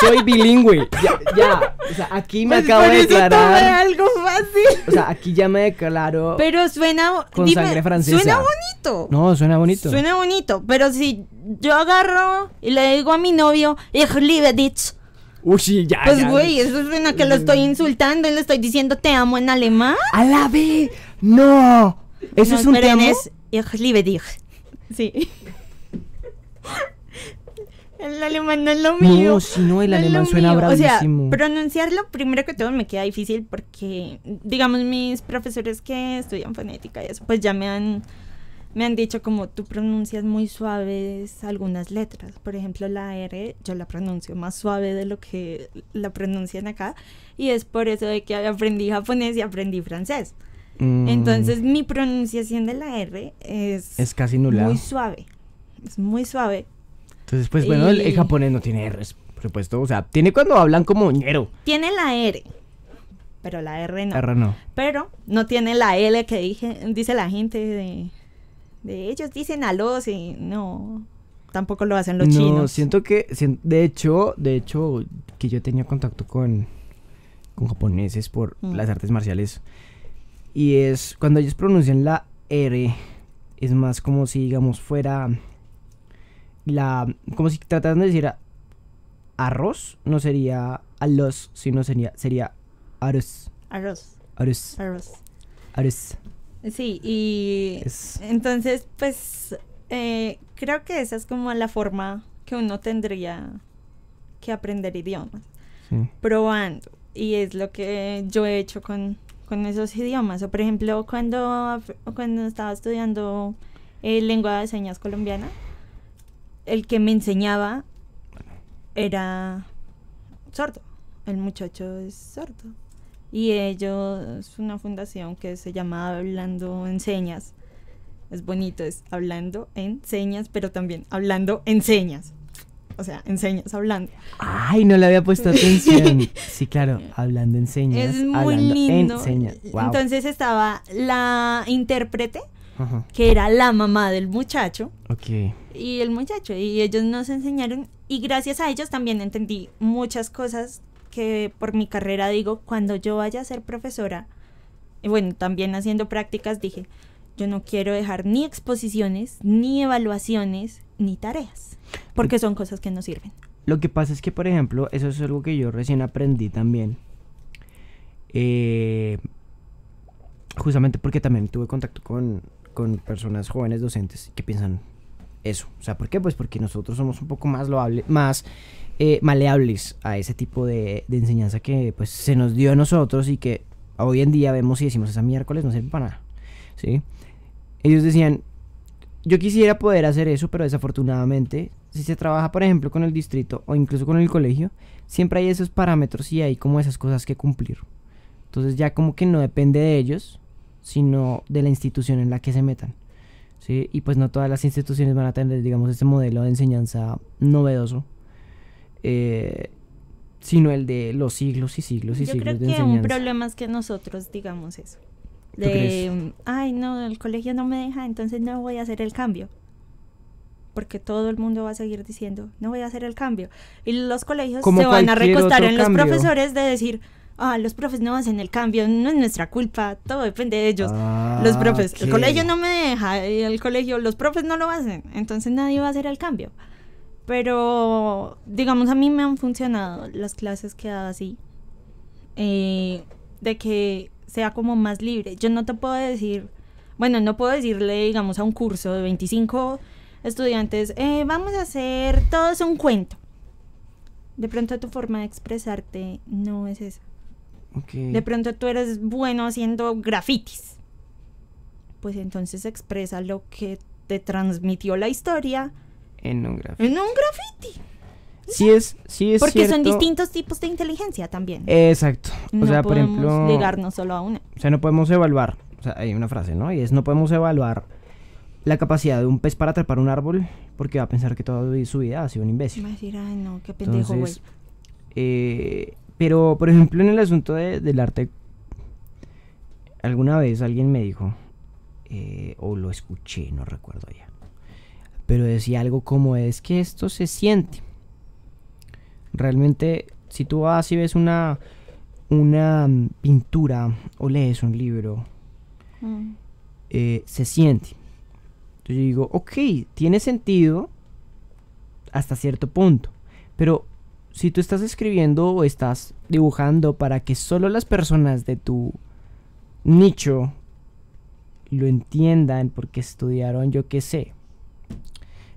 Soy bilingüe. Ya, ya. O sea, aquí me pues, acabo de declarar. algo fácil. O sea, aquí ya me declaro. Pero suena. Con sangre francesa. Suena bonito. No, suena bonito. Suena bonito. Pero si yo agarro y le digo a mi novio, Ich liebe dich. Uy, sí, ya. Pues, güey, eso suena que lo estoy insultando y le estoy diciendo te amo en alemán. ¡A la vez! ¡No! ¿Eso es un te amo? Es Ich liebe dich. Sí. El alemán no es lo mío. No, si el alemán suena bravísimo. O sea, pronunciarlo primero que todo me queda difícil porque, digamos, mis profesores que estudian fonética y eso, pues ya me han, me han dicho como tú pronuncias muy suaves algunas letras. Por ejemplo, la R yo la pronuncio más suave de lo que la pronuncian acá y es por eso de que aprendí japonés y aprendí francés. Mm. Entonces mi pronunciación de la R es... casi nula. Muy suave. Es muy suave. Entonces, pues bueno, el, japonés no tiene R, por supuesto. O sea, tiene cuando hablan como ñero. Tiene la R. Pero la R no. Pero no tiene la L que dije, dice la gente de, ellos. Dicen a los y no tampoco lo hacen los no, chinos. siento que, de hecho, de hecho, que yo tenía contacto con, con japoneses por mm. las artes marciales. Y es cuando ellos pronuncian la R, es más como si, digamos, fuera la. como si trataran de decir arroz, no sería alos, sino sería, sería arroz. Arroz. Arroz. Arroz. Sí, y entonces, pues eh, creo que esa es como la forma que uno tendría que aprender idiomas. Probando. Y es lo que yo he hecho con con esos idiomas. O por ejemplo, cuando, cuando estaba estudiando eh, lengua de señas colombiana, el que me enseñaba era sordo. El muchacho es sordo. Y ellos, una fundación que se llama Hablando en Señas. Es bonito, es hablando en señas, pero también hablando en señas o sea, enseñas, hablando. Ay, no le había puesto atención. sí, claro, hablando enseñas. Es muy lindo. Entonces estaba la intérprete, que era la mamá del muchacho. Ok. Y el muchacho, y ellos nos enseñaron, y gracias a ellos también entendí muchas cosas que por mi carrera digo, cuando yo vaya a ser profesora, y bueno, también haciendo prácticas dije, yo no quiero dejar ni exposiciones, ni evaluaciones, ni tareas, porque son cosas que no sirven. Lo que pasa es que, por ejemplo, eso es algo que yo recién aprendí también. Eh, justamente porque también tuve contacto con, con, personas jóvenes docentes que piensan eso. O sea, ¿por qué? Pues porque nosotros somos un poco más loable, más eh, maleables a ese tipo de, enseñanza que pues se nos dio a nosotros y que hoy en día vemos y decimos esa miércoles no sirve para nada. ¿Sí? Ellos decían, yo quisiera poder hacer eso, pero desafortunadamente, si se trabaja, por ejemplo, con el distrito o incluso con el colegio, siempre hay esos parámetros y hay como esas cosas que cumplir. Entonces ya como que no depende de ellos, sino de la institución en la que se metan. Y pues no todas las instituciones van a tener, digamos, este modelo de enseñanza novedoso, eh, sino el de los siglos y siglos y siglos de enseñanza. Yo creo que un problema es que nosotros digamos eso de, ay, no, el colegio no me deja, entonces no voy a hacer el cambio. Porque todo el mundo va a seguir diciendo, no voy a hacer el cambio. Y los colegios se van a recostar en los profesores de decir, ah, los profes no hacen el cambio, no es nuestra culpa, todo depende de ellos. los ah, profes, el colegio no me deja, el colegio, los profes no lo hacen, entonces nadie va a hacer el cambio. Pero, digamos, a mí me han funcionado las clases que he dado así. Eh, de que sea como más libre. Yo no te puedo decir, bueno, no puedo decirle, digamos, a un curso de 25 estudiantes, eh, vamos a hacer todos un cuento. De pronto tu forma de expresarte no es esa. De pronto tú eres bueno haciendo grafitis. Pues entonces expresa lo que te transmitió la historia. En un grafiti. Sí es, sí es Porque son distintos tipos de inteligencia también. Exacto. O sea, por ejemplo, solo a una. O sea, no podemos evaluar, o sea, hay una frase, ¿no? Y es no podemos evaluar la capacidad de un pez para atrapar un árbol porque va a pensar que toda su vida ha sido un imbécil. Va a ay, no, qué pendejo, eh, pero, por ejemplo, en el asunto del arte, alguna vez alguien me dijo, eh, o lo escuché, no recuerdo ya, pero decía algo como es que esto se siente. Realmente, si tú vas y ves una, una mm, pintura o lees un libro, mm. eh, se siente. Entonces yo digo, ok, tiene sentido hasta cierto punto. Pero si tú estás escribiendo o estás dibujando para que solo las personas de tu nicho lo entiendan porque estudiaron, yo qué sé,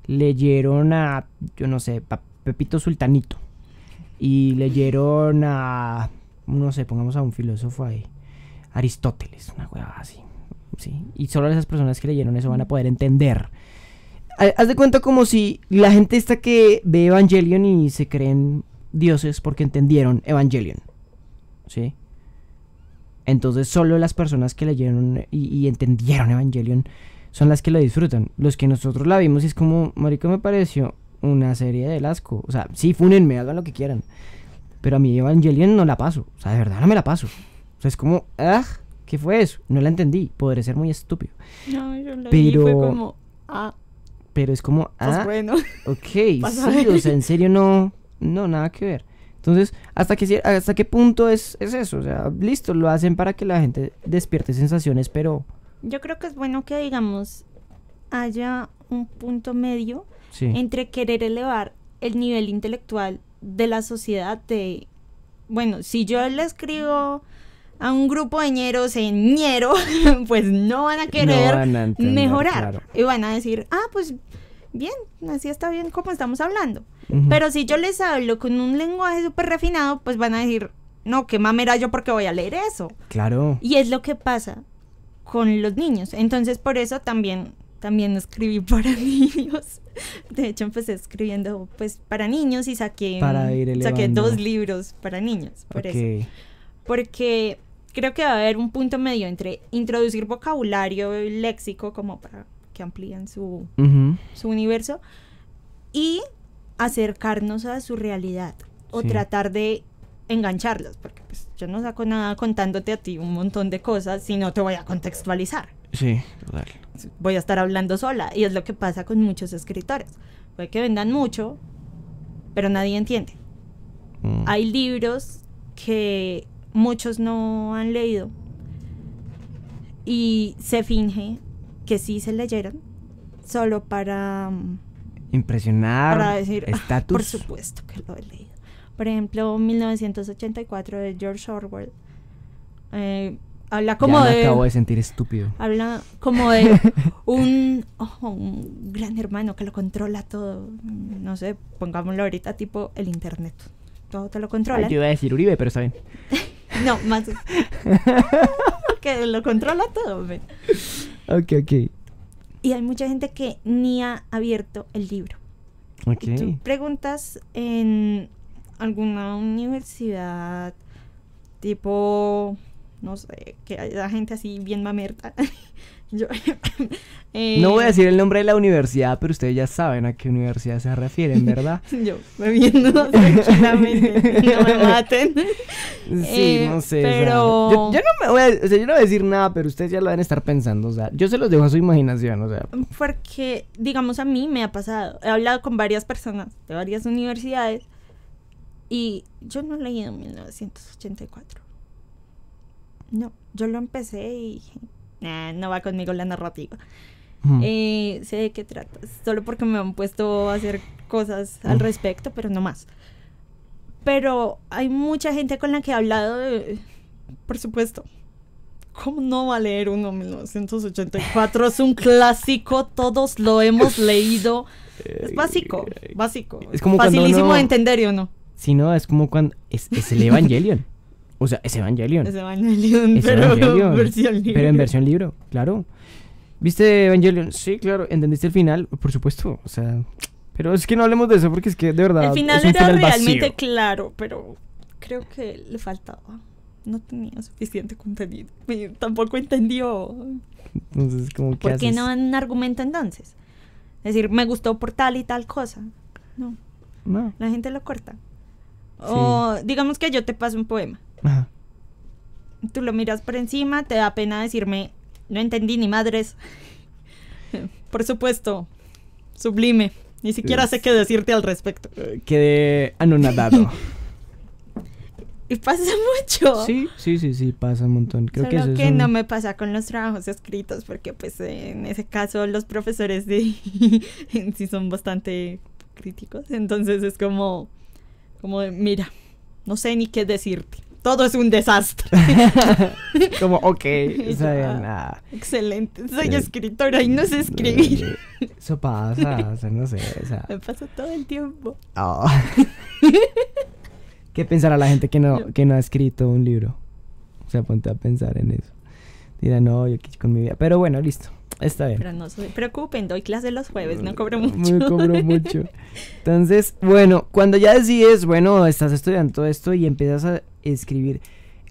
leyeron a, yo no sé, Pepito Sultanito y leyeron a, no sé, pongamos a un filósofo ahí, Aristóteles, una huevada así. ¿sí? Y solo esas personas que leyeron eso van a poder entender. Haz de cuenta como si la gente esta que ve Evangelion y se creen dioses porque entendieron Evangelion. ¿Sí? Entonces solo las personas que leyeron y, entendieron Evangelion son las que lo disfrutan. Los que nosotros la vimos y es como, marica, me pareció una serie de asco. O sea, sí, funenme, hagan lo que quieran. Pero a mí Evangelion no la paso. O sea, de verdad no me la paso. O sea, es como, ¡ah! ¿Qué fue eso? No la entendí. Podré ser muy estúpido. No, yo la pero... Fue como, ah. Pero es como, ah. bueno. Ok, sí, o sea, en serio no. No, nada que ver. Entonces, ¿hasta qué, hasta qué punto es, es eso? O sea, listo, lo hacen para que la gente despierte sensaciones, pero. Yo creo que es bueno que, digamos, haya un punto medio entre querer elevar el nivel intelectual de la sociedad de, bueno, si yo le escribo a un grupo de ñeros en ñero, pues no van a querer mejorar. Y van a decir, ah, pues bien, así está bien como estamos hablando. Pero si yo les hablo con un lenguaje súper refinado, pues van a decir, no, qué mamera yo porque voy a leer eso. Claro. Y es lo que pasa con los niños. Entonces, por eso también también escribí para niños. De hecho, empecé escribiendo pues para niños y saqué, mm, saqué dos libros para niños, Porque creo que va a haber un punto medio entre introducir vocabulario léxico como para que amplíen su, universo y acercarnos a su realidad o tratar de engancharlos, porque pues yo no saco nada contándote a ti un montón de cosas si no te voy a contextualizar. Sí, total. Voy a estar hablando sola y es lo que pasa con muchos escritores. Puede que vendan mucho, pero nadie entiende. Mm. Hay libros que muchos no han leído y se finge que sí se leyeron solo para mm, impresionar para decir ah, por supuesto que lo he leído por ejemplo 1984 de George Orwell eh, habla como me de. acabo de sentir estúpido. Habla como de un, un, gran hermano que lo controla todo. No sé, pongámoslo ahorita tipo el internet. Todo te lo controla. yo iba a decir Uribe, pero está bien. no, más. que lo controla todo. Man. Ok, ok. Y hay mucha gente que ni ha abierto el libro. Ok. Tú preguntas en alguna universidad tipo no sé, que haya gente así bien mamerta. Eh, no voy a decir el nombre de la universidad, pero ustedes ya saben a qué universidad se refieren, ¿verdad? Yo, viendo tranquilamente, no me maten. Sí, eh, no sé. yo, no me voy a, decir nada, pero ustedes ya lo van a estar pensando, o sea, yo se los dejo a su imaginación, o sea. Porque, digamos, a mí me ha pasado, he hablado con varias personas de varias universidades y yo no leí en 1984 no, yo lo empecé y no va conmigo la narrativa. Mm. Eh, sé de qué trata, solo porque me han puesto a hacer cosas al mm. respecto, pero no más. Pero hay mucha gente con la que he hablado, por supuesto. ¿Cómo no va a leer uno 1984? Es un clásico, todos lo hemos leído. Es básico, básico. Es como facilísimo de entender, ¿o no? Sí, no, es como cuando. Es, es el Evangelion. O sea, es Evangelion. Evangelion, pero, en versión pero en versión libro, claro. ¿Viste Evangelion? Sí, claro. ¿Entendiste el final? Por supuesto. O sea, pero es que no hablemos de eso porque es que de verdad. El final era realmente claro, pero creo que le faltaba. No tenía suficiente contenido. tampoco entendió. Entonces, como que. ¿Por qué no un argumento entonces? Es decir, me gustó por tal y tal cosa. No. No. La gente lo corta. O digamos que yo te paso un poema Tú lo miras por encima, te da pena decirme, no entendí ni madres. por supuesto, sublime. Ni siquiera sé qué decirte al respecto. Eh, quedé anonadado. y pasa mucho. Sí, sí, sí, sí, pasa un montón. Creo que, que no me pasa con los trabajos escritos, porque pues en ese caso los profesores de sí son bastante críticos. Entonces es como, como mira, no sé ni qué decirte todo es un desastre. Como, ok, Excelente, soy eh, escritora y no sé escribir. Eh, eso pasa, o sea, no sé. Me pasa todo el tiempo. ¿Qué ah. ¿Qué pensará la gente que no, que no ha escrito un libro? O sea, ponte a pensar en eso. Dirá, no, yo aquí con mi vida. Pero bueno, listo. Está bien. Pero no se preocupen, doy clase los jueves, no cobro mm, mucho. No cobro mucho. Entonces, bueno, cuando ya decides, bueno, estás estudiando todo esto y empiezas a escribir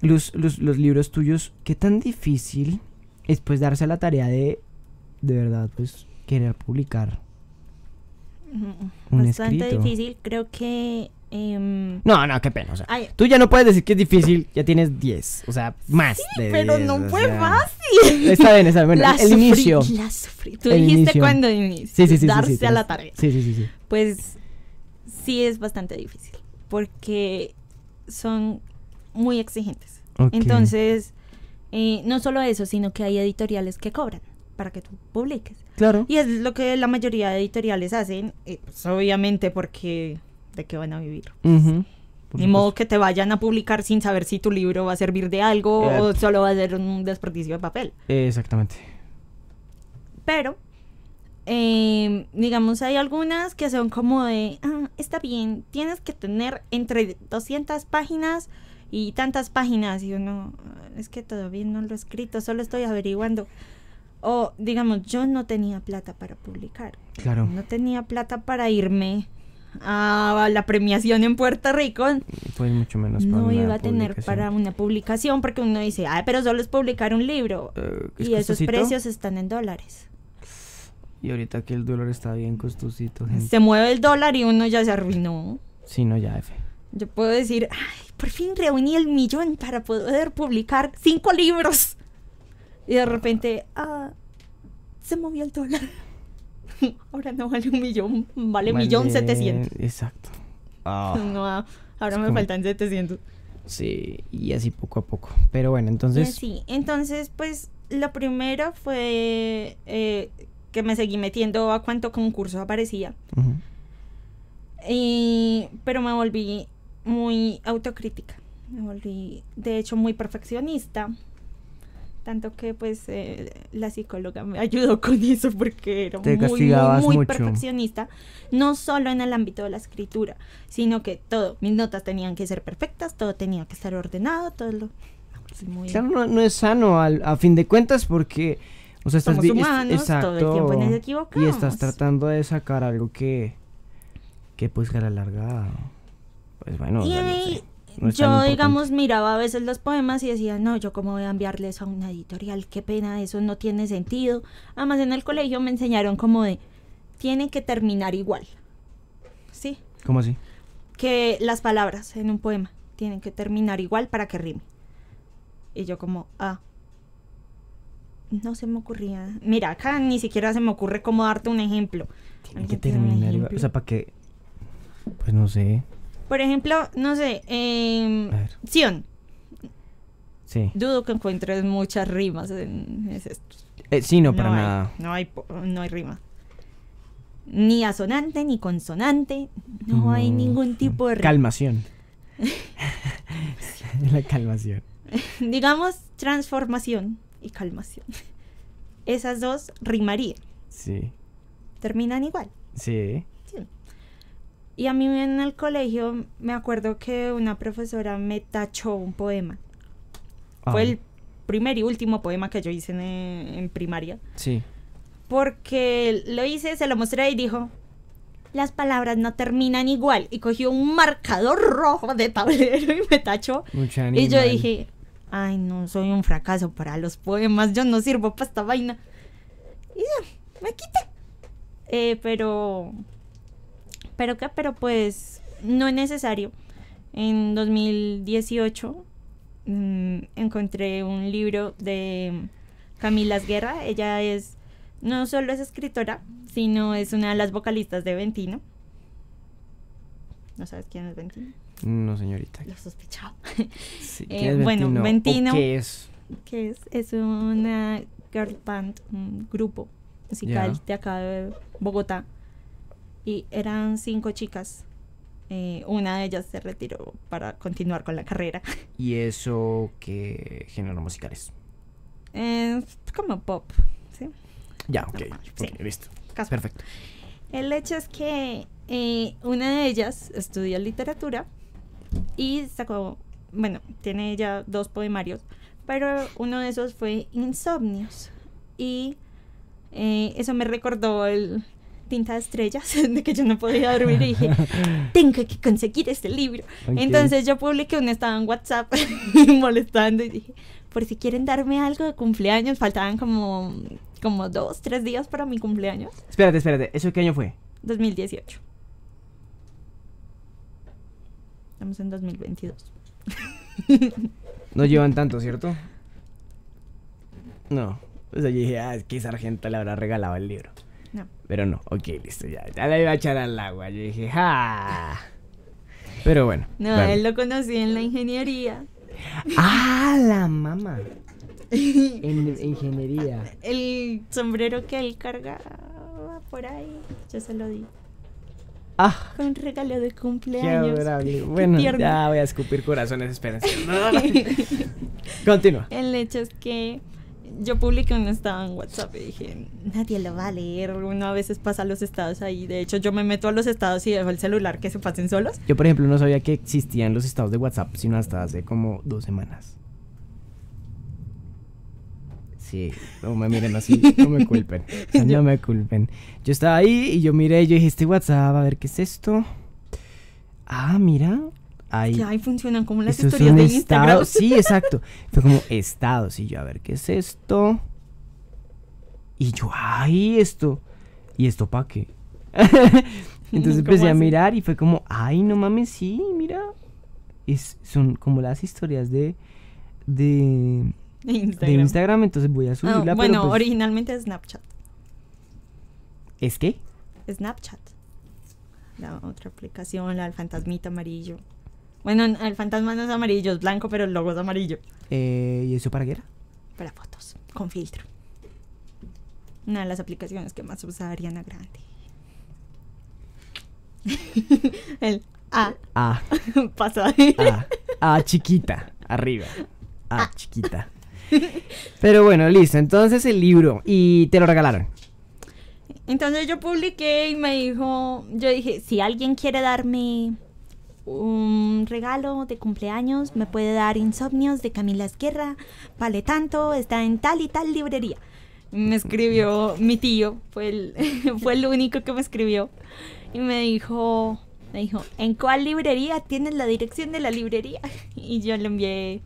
los, libros tuyos, ¿qué tan difícil es pues darse la tarea de, de verdad, pues querer publicar? Mm, bastante difícil, creo que Em, no, no, qué pena. tú ya no puedes decir que es difícil, ya tienes 10. O sea, más. Sí, pero no fue fácil. Está bien, está bien. el inicio. La sufrí. Tú dijiste cuando Sí, sí, Darse a la tarea. Sí, sí, sí, sí. Pues sí es bastante difícil. Porque son muy exigentes. Entonces, eh, no solo eso, sino que hay editoriales que cobran para que tú publiques. Claro. Y es lo que la mayoría de editoriales hacen, eh, pues, obviamente porque que van a vivir. Ni modo que te vayan a publicar sin saber si tu libro va a servir de algo o solo va a ser un desperdicio de papel. Exactamente. Pero, em, digamos, hay algunas que son como de, ah, está bien, tienes que tener entre 200 páginas y tantas páginas. Y uno, es que todavía no lo he escrito, solo estoy averiguando. O, digamos, yo no tenía plata para publicar. Claro. No tenía plata para irme a la premiación en Puerto Rico, pues mucho menos para no iba a tener para una publicación, porque uno dice, ah, pero solo es publicar un libro eh, y esos precios están en dólares. Y ahorita que el dólar está bien costosito. Gente. Se mueve el dólar y uno ya se arruinó. Sí, no, ya, F. Yo puedo decir, ay, por fin reuní el millón para poder publicar cinco libros. Y de repente, ah, se movió el dólar. ahora no vale un millón, vale, un millón setecientos. Exacto. Ah. Ah, ahora me faltan 700. Sí, y así poco a poco. Pero bueno, entonces... Sí, entonces pues lo primero fue eh, que me seguí metiendo a cuánto concurso aparecía. pero me volví muy autocrítica. Me volví, de hecho, muy perfeccionista. Tanto que pues eh, la psicóloga me ayudó con eso porque era muy, muy, perfeccionista, no solo en el ámbito de la escritura, sino que todo, mis notas tenían que ser perfectas, todo tenía que estar ordenado, todo lo... Pues, no, es sano a fin de cuentas porque... O sea, estás Somos todo el tiempo Y estás tratando de sacar algo que, que pues que a la pues bueno. Y, yo, digamos, miraba a veces los poemas y decía, no, yo cómo voy a enviarle eso a una editorial, qué pena, eso no tiene sentido. Además, en el colegio me enseñaron como de, tienen que terminar igual. ¿Sí? ¿Cómo así? Que las palabras en un poema tienen que terminar igual para que rime. Y yo como, ah, no se me ocurría. Mira, acá ni siquiera se me ocurre cómo darte un ejemplo. Tiene que terminar igual. O sea, para que, pues no sé. Por ejemplo, no sé, em, Sion. Sí. Dudo que encuentres muchas rimas en ese. Eh, sí, no, para nada. no, hay, no hay rima. Ni asonante, ni consonante. No mm, hay ningún tipo de rima. Calmación. La calmación. Digamos transformación y calmación. Esas dos rimarían. Sí. Terminan igual. Sí. Y a mí en el colegio me acuerdo que una profesora me tachó un poema. Fue ah. el primer y último poema que yo hice en, primaria. Sí. Porque lo hice, se lo mostré y dijo, las palabras no terminan igual. Y cogió un marcador rojo de tablero y me tachó. Y yo dije, ay no, soy un fracaso para los poemas, yo no sirvo para esta vaina. Y ya, me quité. Eh, pero pero qué pero pues no es necesario. En 2018 mm, encontré un libro de Camila Guerra. Ella es no solo es escritora, sino es una de las vocalistas de Ventino. ¿No sabes quién es Ventino? No, señorita. Lo sospechaba. Eh, bueno, Ventino. ¿Qué es? ¿Qué es? Es una girl band, un grupo musical de acá de Bogotá y eran cinco chicas. Eh, una de ellas se retiró para continuar con la carrera. ¿Y eso qué género musical es? como pop, ¿sí? Ya, ok. listo. Perfecto. El hecho es que eh, una de ellas estudió literatura y sacó, bueno, tiene ya dos poemarios, pero uno de esos fue Insomnios. Y eh, eso me recordó el, tinta de estrellas, de que yo no podía dormir y dije, tengo que conseguir este libro. Entonces yo publiqué un estado en WhatsApp molestando y dije, por si quieren darme algo de cumpleaños, faltaban como, como dos, tres días para mi cumpleaños. Espérate, espérate, ¿eso qué año fue? 2018. Estamos en 2022. no llevan tanto, ¿cierto? No. Pues allí dije, ah, es que Sargento le habrá regalado el libro. Pero no, ok, listo, ya, ya la iba a echar al agua. Yo dije, ¡ja! Pero bueno. No, él lo conocí en la ingeniería. ¡Ah, la mamá! en ingeniería. El sombrero que él cargaba por ahí, yo se lo di. Ah, regalo de cumpleaños. bueno, ya voy a escupir corazones, espérense. Continúa. El hecho es que yo publiqué un estado en WhatsApp y dije, nadie lo va a leer. Uno a veces pasa los estados ahí. De hecho, yo me meto a los estados y dejo el celular que se pasen solos. Yo, por ejemplo, no sabía que existían los estados de WhatsApp, sino hasta hace como dos semanas. Sí, no me miren así, no me culpen. no me culpen. Yo estaba ahí y yo miré, yo dije, este WhatsApp, a ver qué es esto. Ah, mira, ahí funcionan como las historias de Instagram. sí, exacto. Fue como estados y yo, a ver, ¿qué es esto? Y yo, ay, esto. ¿Y esto para qué? Entonces empecé a mirar y fue como, ay, no mames, sí, mira. son como las historias de... De Instagram. entonces voy a ah, subirla. bueno, pues originalmente es Snapchat. ¿Es qué? Snapchat. La otra aplicación, la del fantasmita amarillo. Bueno, el fantasma no es amarillo, es blanco, pero el logo es amarillo. Eh, ¿Y eso para qué era? Para fotos, con filtro. Una de las aplicaciones que más usa Ariana Grande. el A. A. Pasa. A. A chiquita, arriba. a. chiquita. Pero bueno, listo. Entonces el libro. Y te lo regalaron. Entonces yo publiqué y me dijo, yo dije, si alguien quiere darme un regalo de cumpleaños me puede dar Insomnios de Camila Esquerra, vale tanto, está en tal y tal librería. Me escribió mi tío, fue el, fue el único que me escribió. Y me dijo, me dijo, ¿en cuál librería tienes la dirección de la librería? Y yo le envié,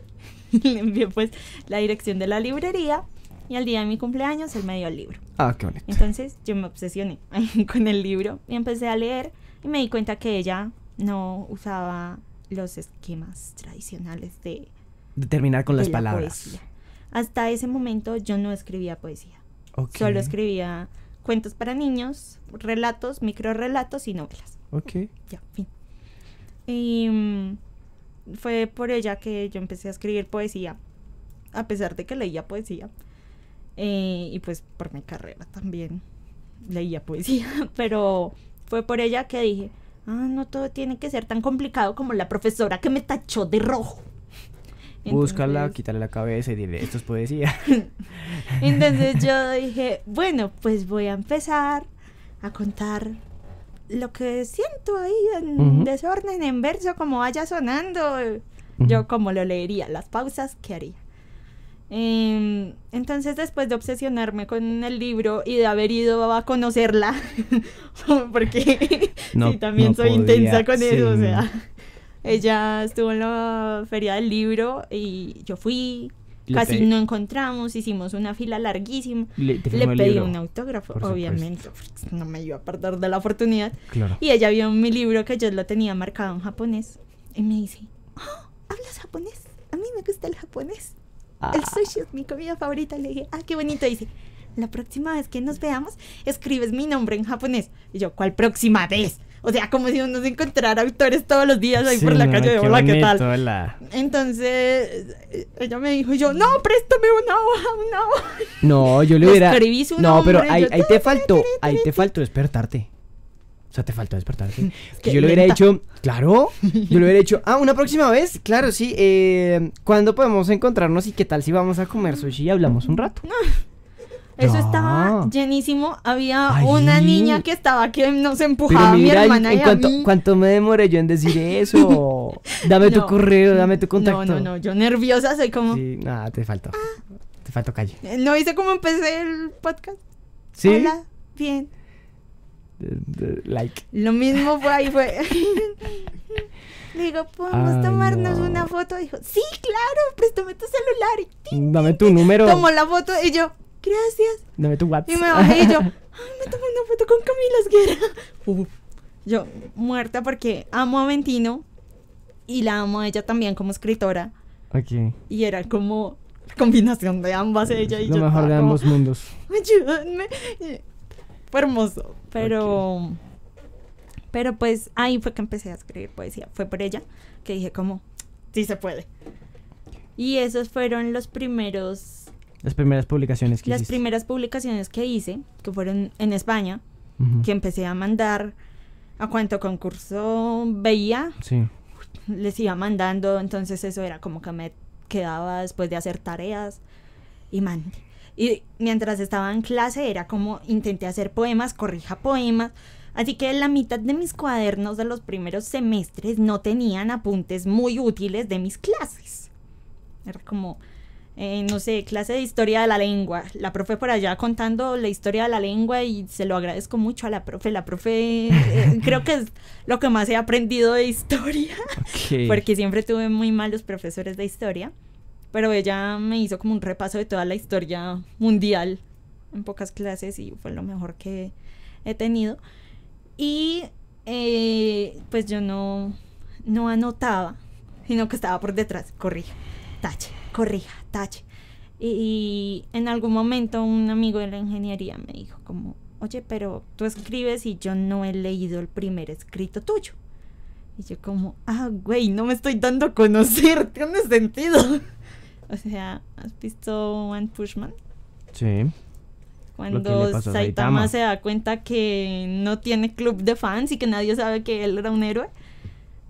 le envié pues la dirección de la librería. Y al día de mi cumpleaños él me dio el libro. Ah, qué bonito. Entonces yo me obsesioné con el libro y empecé a leer y me di cuenta que ella no usaba los esquemas tradicionales de... de terminar con las palabras. Hasta ese momento yo no escribía poesía. Solo escribía cuentos para niños, relatos, microrelatos y novelas. Ok. Ya, fin. Y em, fue por ella que yo empecé a escribir poesía, a pesar de que leía poesía. Eh, y pues por mi carrera también leía poesía, pero fue por ella que dije, ah, no todo tiene que ser tan complicado como la profesora que me tachó de rojo. Búscala, quítale la cabeza y dile, esto es poesía. Entonces yo dije, bueno, pues voy a empezar a contar lo que siento ahí en desorden, en verso, como vaya sonando. Yo como lo leería, las pausas que haría. Em, entonces, después de obsesionarme con el libro y de haber ido a conocerla, porque también soy intensa con eso, o sea, ella estuvo en la feria del libro y yo fui, casi no encontramos, hicimos una fila larguísima. Le, pedí un autógrafo, obviamente, pues, no me iba a perder de la oportunidad. Y ella vio mi libro que yo lo tenía marcado en japonés y me dice, ah, ¿hablas japonés? A mí me gusta el japonés. Ah. el sushi es mi comida favorita. Le dije, ah, qué bonito. dice, la próxima vez que nos veamos, escribes mi nombre en japonés. Y yo, ¿cuál próxima vez? O sea, como si uno se encontrara autores todos los días ahí por la calle hola, ¿qué tal? Entonces, ella me dijo yo, no, préstame una hoja, una hoja. No, yo le hubiera. no, pero ahí, ahí te faltó, ahí te faltó despertarte te faltó despertar que yo lo hubiera hecho claro, yo lo hubiera hecho ah, una próxima vez, claro, sí, eh, ¿cuándo podemos encontrarnos y qué tal si vamos a comer sushi y hablamos un rato? Eso estaba llenísimo. Había una niña que estaba que nos empujaba a mi hermana y cuánto, ¿Cuánto me demoré yo en decir eso? Dame tu correo, dame tu contacto. No, no, no. Yo nerviosa soy como. Sí, nada, te falta ah". Te faltó calle. Eh, ¿No viste cómo empecé el podcast? Sí. Hola, bien like. Lo mismo fue ahí, fue. Le digo, ¿podemos tomarnos una foto? Dijo, sí, claro, préstame pues tu celular. Y Dame tu número. Tomó la foto y yo, gracias. Dame tu WhatsApp. Y me bajé y yo, me tomé una foto con Camila Esguera. yo, muerta porque amo a Ventino y la amo a ella también como escritora. Ok Y era como combinación de ambas, ella y yo. mejor de ambos mundos. Ayúdenme. Fue hermoso, pero... Pero pues ahí fue que empecé a escribir poesía. Fue por ella que dije como, sí se puede. Y esos fueron los primeros... Las primeras publicaciones que Las primeras publicaciones que hice, que fueron en España, que empecé a mandar a cuánto concurso veía. Sí. Les iba mandando, entonces eso era como que me quedaba después de hacer tareas y mandé. Y mientras estaba en clase era como intenté hacer poemas, corrija poemas. Así que la mitad de mis cuadernos de los primeros semestres no tenían apuntes muy útiles de mis clases. Era como, eh, no sé, clase de historia de la lengua. La profe por allá contando la historia de la lengua y se lo agradezco mucho a la profe. La profe eh, creo que es lo que más he aprendido de historia, porque siempre tuve muy malos profesores de historia pero ella me hizo como un repaso de toda la historia mundial en pocas clases y fue lo mejor que he tenido. Y eh, pues yo no, no anotaba, sino que estaba por detrás, corrija, tache, corrija, tache. Y, en algún momento un amigo de la ingeniería me dijo como, oye, pero tú escribes y yo no he leído el primer escrito tuyo. Y yo como, ah, güey, no me estoy dando a conocer, tiene sentido. O sea, ¿has visto One Pushman? Sí. Cuando Saitama, se da cuenta que no tiene club de fans y que nadie sabe que él era un héroe.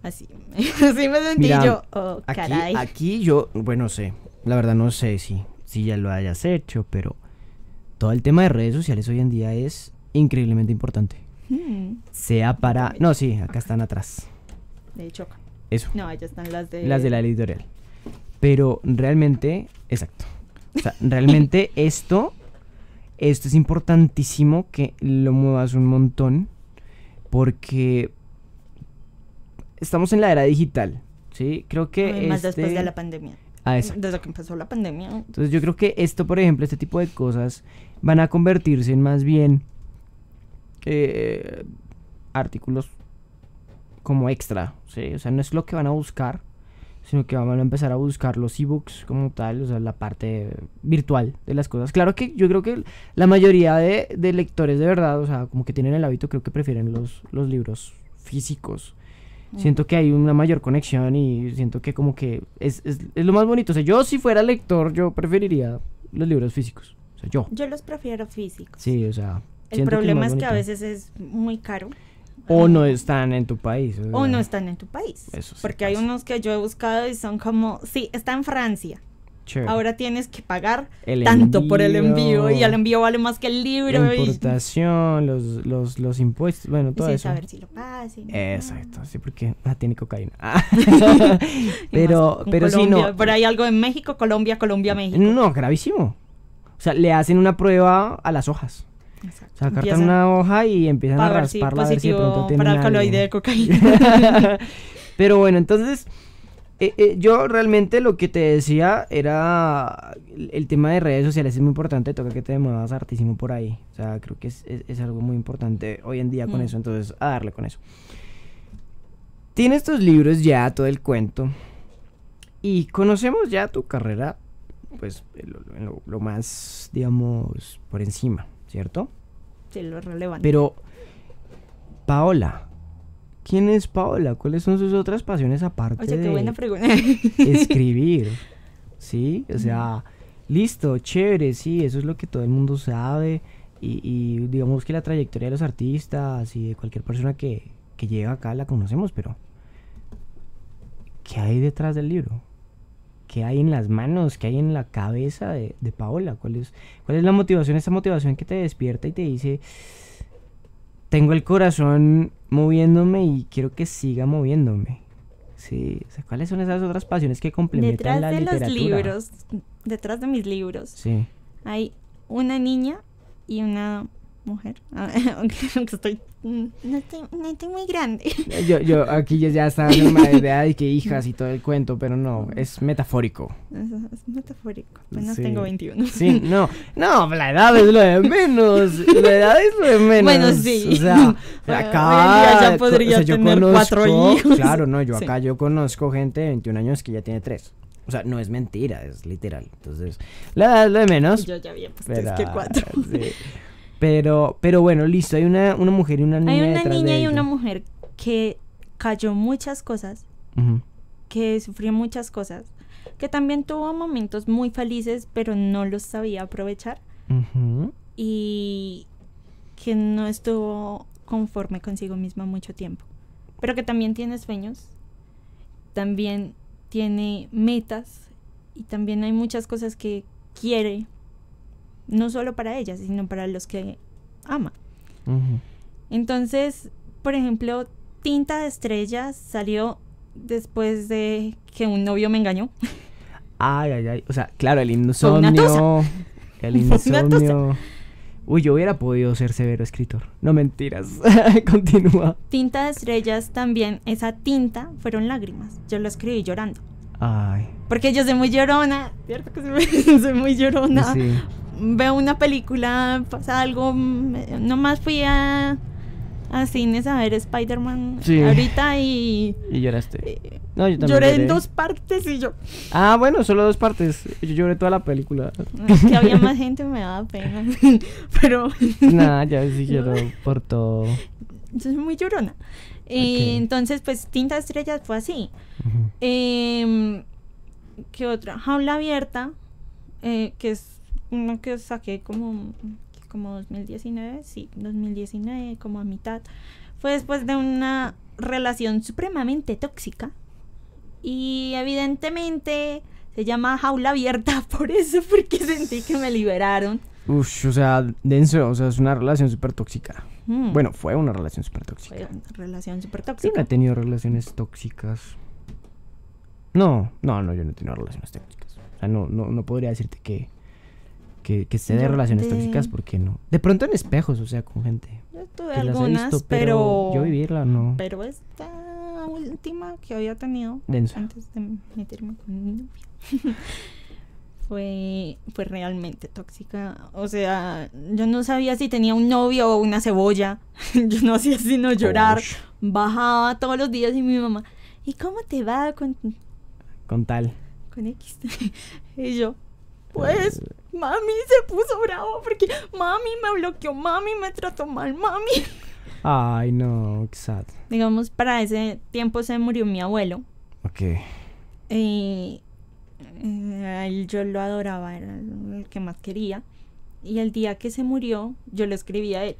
Así, me sentí yo, oh, aquí, caray. Aquí yo, bueno, sé, la verdad no sé si, si ya lo hayas hecho, pero todo el tema de redes sociales hoy en día es increíblemente importante. Hmm. Sea para... No, sí, acá están atrás. De hecho. Eso. No, allá están las de... Las de la editorial. Pero realmente, exacto. O sea, realmente esto, esto es importantísimo que lo muevas un montón porque estamos en la era digital, ¿sí? Creo que... más este... después de la pandemia. Ah, Desde que empezó la pandemia. Entonces yo creo que esto, por ejemplo, este tipo de cosas van a convertirse en más bien eh, artículos como extra, ¿sí? O sea, no es lo que van a buscar, sino que vamos a empezar a buscar los ebooks como tal, o sea, la parte virtual de las cosas. Claro que yo creo que la mayoría de, lectores de verdad, o sea, como que tienen el hábito, creo que prefieren los, los libros físicos. Mm. Siento que hay una mayor conexión y siento que como que es, es, lo más bonito. O sea, yo si fuera lector, yo preferiría los libros físicos. O sea, yo. Yo los prefiero físicos. Sí, o sea. El problema es que a veces es muy caro. O no están en tu país. O, no están en tu país. porque hay unos que yo he buscado y son como, sí, está en Francia. Ahora tienes que pagar tanto por el envío y el envío vale más que el libro. La importación, los, los, los, impuestos, bueno, todo eso. ver si lo Exacto, sí, porque ah, tiene cocaína. Ah. pero pero si sí, no. Pero hay algo en México, Colombia, Colombia, México. No, gravísimo. O sea, le hacen una prueba a las hojas. Sacar una hoja y empiezan a rasparla Para a ver si de pronto Pero bueno, entonces eh, eh, yo realmente lo que te decía era el, tema de redes sociales es muy importante, toca que te muevas hartísimo por ahí. O sea, creo que es, algo muy importante hoy en día con mm. eso, entonces a darle con eso. Tienes tus libros ya, todo el cuento. Y conocemos ya tu carrera, pues lo más, digamos, por encima. ¿cierto? Sí, lo relevante. Pero, Paola, ¿quién es Paola? ¿Cuáles son sus otras pasiones aparte qué de buena pregunta. escribir? ¿Sí? O sea, listo, chévere, sí, eso es lo que todo el mundo sabe. Y, digamos que la trayectoria de los artistas y de cualquier persona que llega acá la conocemos, pero ¿qué hay detrás del libro? ¿Qué hay en las manos, ¿Qué hay en la cabeza de, Paola, ¿Cuál es, cuál es la motivación, esa motivación que te despierta y te dice, tengo el corazón moviéndome y quiero que siga moviéndome. Sí, o sea, ¿cuáles son esas otras pasiones que complementan detrás de los libros, detrás de mis libros, sí. hay una niña y una mujer, aunque, aunque estoy mm, no estoy, no estoy muy grande. Eh, yo, yo, aquí ya estaba en una edad y que hijas y todo el cuento, pero no, es metafórico. Es, metafórico, pues no tengo 21. Sí, no, no, la edad es lo de menos, la edad es lo de menos. Bueno, sí. O sea, acá... Ya podría o tener cuatro hijos. Claro, no, yo acá yo conozco gente de 21 años que ya tiene tres. O sea, no es mentira, es literal. Entonces, la edad es lo de menos. Yo ya vi puesto es que cuatro. Sí. Pero, pero bueno, listo, hay una, mujer y una niña. Hay una niña y una mujer que cayó muchas cosas, que sufrió muchas cosas, que también tuvo momentos muy felices, pero no los sabía aprovechar. Y que no estuvo conforme consigo misma mucho tiempo. Pero que también tiene sueños, también tiene metas y también hay muchas cosas que quiere no solo para ellas, sino para los que ama. Entonces, por ejemplo, Tinta de Estrellas salió después de que un novio me engañó. Ay, ay, ay. O sea, claro, el insomnio. El insomnio. Uy, yo hubiera podido ser severo escritor. No mentiras. Continúa. Tinta de estrellas también. Esa tinta fueron lágrimas. Yo lo escribí llorando. Ay. Porque yo soy muy llorona. ¿Cierto que soy muy llorona? Sí veo una película, pasa algo, nomás fui a, a cines a ver Spider-Man ahorita y... Y lloraste. Eh, no, yo también lloré, en dos partes y yo... Ah, bueno, solo dos partes. Yo lloré toda la película. Es que había más gente, me daba pena. Pero... Nada, ya sí lloro por todo. Yo soy muy llorona. entonces, pues Tinta Estrellas fue así. Em, ¿Qué otra? Jaula Abierta, eh, que es uno que saqué como, como 2019, sí, 2019, como a mitad, fue después de una relación supremamente tóxica. Y evidentemente se llama jaula abierta por eso, porque sentí que me liberaron. Uf, o sea, denso, o sea, es una relación súper tóxica. Mm. Bueno, fue una relación súper tóxica. relación súper tóxica. Yo he tenido relaciones tóxicas. No, no, no, yo no he tenido relaciones tóxicas. O sea, no, no, no podría decirte que que, que esté de relaciones tóxicas, ¿por qué no? De pronto en espejos, o sea, con gente. Yo tuve algunas, pero, Yo vivirla, no. Pero esta última que había tenido antes de meterme con mi novia. fue, fue realmente tóxica. O sea, yo no sabía si tenía un novio o una cebolla. yo no hacía sino llorar. Bajaba todos los días y mi mamá, ¿y cómo te va con... Con tal. Con X. y yo, pues, pues mami se puso bravo porque mami me bloqueó, mami me trató mal, mami. Ay, no, sad. Digamos, para ese tiempo se murió mi abuelo. Ok. Y eh, él, yo lo adoraba, era el que más quería. Y el día que se murió, yo le escribí a él,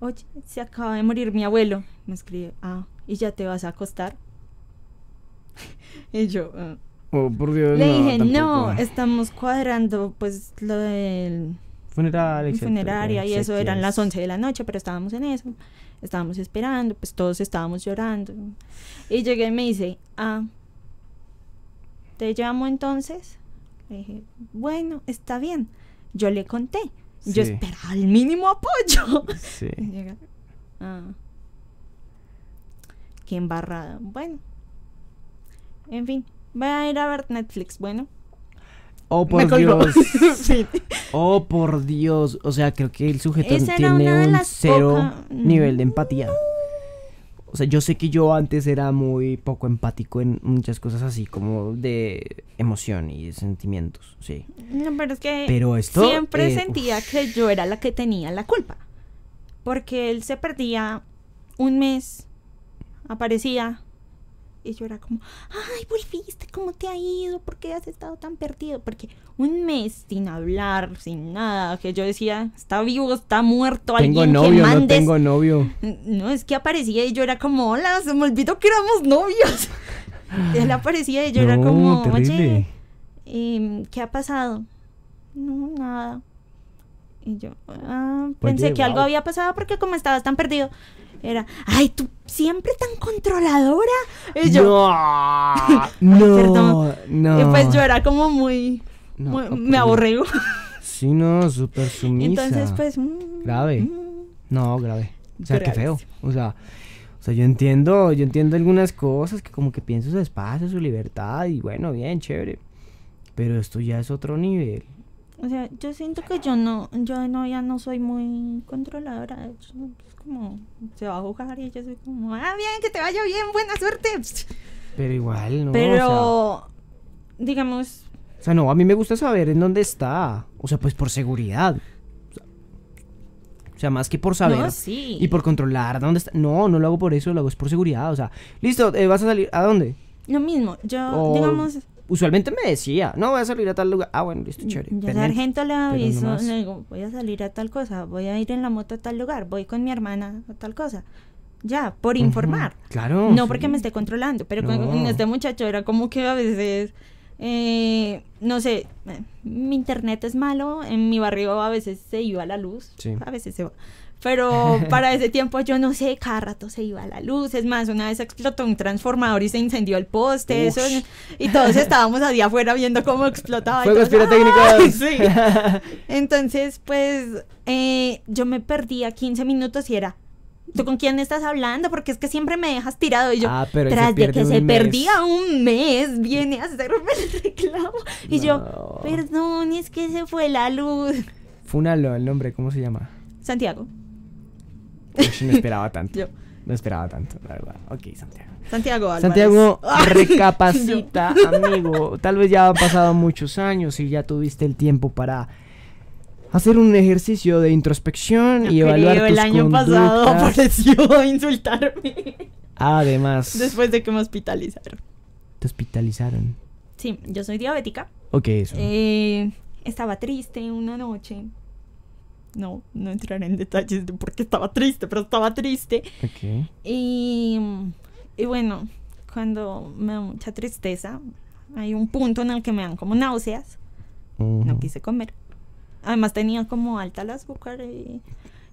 oye, se acaba de morir mi abuelo. Me escribe, ah, ¿y ya te vas a acostar? y yo, ah". Oh, le dije, no, estamos cuadrando pues lo del funeral, y eso eran las 11 de la noche, pero estábamos en eso, estábamos esperando, pues todos estábamos llorando. Y llegué y me dice, ah, te llamo entonces. Le dije, bueno, está bien. Yo le conté, yo esperaba el mínimo apoyo. Sí. ah, qué embarrada. Bueno, en fin voy a ir a ver Netflix, bueno. Oh, por Dios. Oh, por Dios. O sea, creo que el sujeto tiene un cero nivel de mm. empatía. O sea, yo sé que yo antes era muy poco empático en muchas cosas así, como de emoción y de sentimientos, sí. pero es que siempre eh, sentía que yo era la que tenía la culpa. Porque él se perdía un mes, aparecía, y yo era como, ay, volviste, ¿cómo te ha ido? ¿Por qué has estado tan perdido? Porque un mes sin hablar, sin nada, que yo decía, está vivo, está muerto, tengo alguien novio, que mandes. No tengo novio. No, es que aparecía y yo era como, hola, se me olvidó que éramos novios. Él aparecía y yo era como, oye, em, ¿qué ha pasado? No, nada. Y yo ah, pensé que algo había pasado porque como estabas tan perdido, era, ay, tú siempre tan controladora. Y yo, no, no, perdón. Y pues yo era como muy, me aborrego. sí, no, súper sumisa. Entonces, pues, mm, grave. Mm. no, grave. O sea, qué feo. O sea, o sea, yo entiendo, yo entiendo algunas cosas que como que pienso su espacio, su libertad y bueno, bien, chévere. Pero esto ya es otro nivel. O sea, yo siento que yo no, yo no, ya no soy muy controladora se va a jugar y yo soy como, ah, bien, que te vaya bien, buena suerte. Pero igual, ¿no? Pero, o sea, digamos... O sea, no, a mí me gusta saber en dónde está. O sea, pues por seguridad. O sea, más que por saber no, sí. y por controlar dónde está. No, no lo hago por eso, lo hago es por seguridad. O sea, listo, eh, vas a salir. ¿A dónde? Lo mismo, yo, digamos, usualmente me decía, no, voy a salir a tal lugar. Ah, bueno, listo, mm, chévere. la gente le aviso, le digo, voy a salir a tal cosa, voy a ir en la moto a tal lugar, voy con mi hermana a tal cosa. Ya, por informar. Claro. No porque me esté controlando, pero con, este muchacho era como que a veces... Eh, no sé, mi internet es malo, en mi barrio a veces se iba la luz, a veces se va. Pero para ese tiempo yo no sé, cada rato se iba la luz. Es más, una vez explotó un transformador y se incendió el poste. Eso, y todos estábamos allí afuera viendo cómo explotaba. Fuegos pirotécnicos. Sí. Entonces, pues eh, yo me perdía 15 minutos y era, ¿tú con quién estás hablando? Porque es que siempre me dejas tirado. Y yo, ah, tras de que se perdía un mes, viene a hacerme el reclamo. Y yo, perdón, es que se fue la luz. Funalo, el nombre, ¿cómo se llama? Santiago. Yo no esperaba tanto. No esperaba tanto, la verdad. Ok, Santiago. Santiago Santiago, recapacita, amigo. Tal vez ya han pasado muchos años y ya tuviste el tiempo para hacer un ejercicio de introspección y evaluar tus el año pasado apareció a insultarme. Además. Después de que me hospitalizaron. ¿Te hospitalizaron? Sí, yo soy diabética. Ok, eso. Eh, estaba triste una noche no, no entraré en detalles de por qué estaba triste, pero estaba triste. Y, bueno, cuando me da mucha tristeza, hay un punto en el que me dan como náuseas. No quise comer. Además tenía como alta el azúcar y,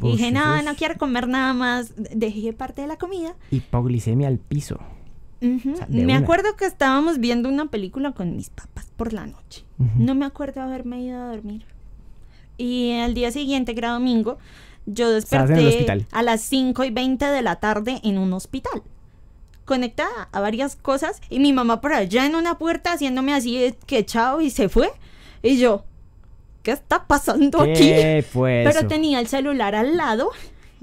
dije, nada, no quiero comer nada más. Dejé parte de la comida. Y Hipoglicemia al piso. me acuerdo que estábamos viendo una película con mis papás por la noche. No me acuerdo haberme ido a dormir. Y el día siguiente, que era domingo, yo desperté a las 5 y 20 de la tarde en un hospital. Conectada a varias cosas y mi mamá por allá en una puerta haciéndome así que chao y se fue. Y yo, ¿qué está pasando aquí? Fue Pero tenía el celular al lado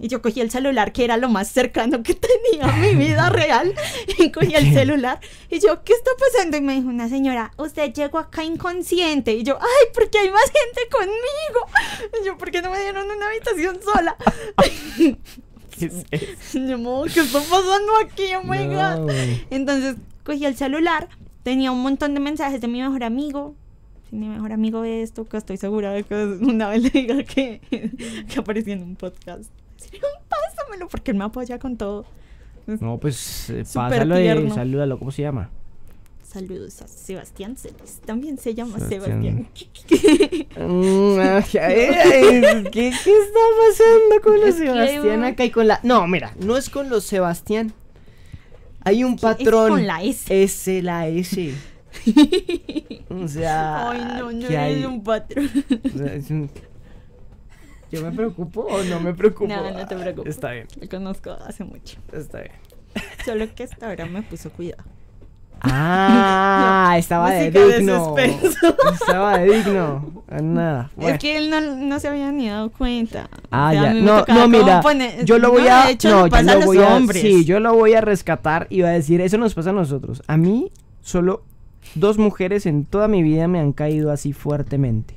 y yo cogí el celular, que era lo más cercano que tenía a mi vida real. Y cogí el celular. Y yo, ¿qué está pasando? Y me dijo una señora, usted llegó acá inconsciente. Y yo, ay, ¿por qué hay más gente conmigo? Y yo, ¿por qué no me dieron una habitación sola? ¿Qué es eso? ¿qué está pasando aquí? Oh my God. Entonces cogí el celular, tenía un montón de mensajes de mi mejor amigo, mi mejor amigo ve esto, que estoy segura de que una vez le diga que, que apareció en un podcast pásamelo, porque él me apoya con todo. No, pues eh, pásalo y salúdalo. ¿Cómo se llama? Saludos a Sebastián También se llama Sebastián. Mm, ¿Qué, ¿Qué, está pasando con los Sebastián acá y con la.? No, mira, no es con los Sebastián. Hay un patrón. Es con la S. S, la S. o sea. Ay, no, no, O hay... es un patrón. ¿Yo me preocupo o no me preocupo? No, no te preocupes. Está bien. Lo conozco hace mucho. Está bien. Solo que hasta ahora me puso cuidado. Ah, estaba de digno. Estaba ah, de digno. Nada. Es que él no, no, se había ni dado cuenta. Ah, ya. No, no, mira. yo lo voy a. no, yo lo voy a. Hombres. Sí, yo lo voy a rescatar y va a decir: Eso nos pasa a nosotros. A mí, solo dos mujeres en toda mi vida me han caído así fuertemente.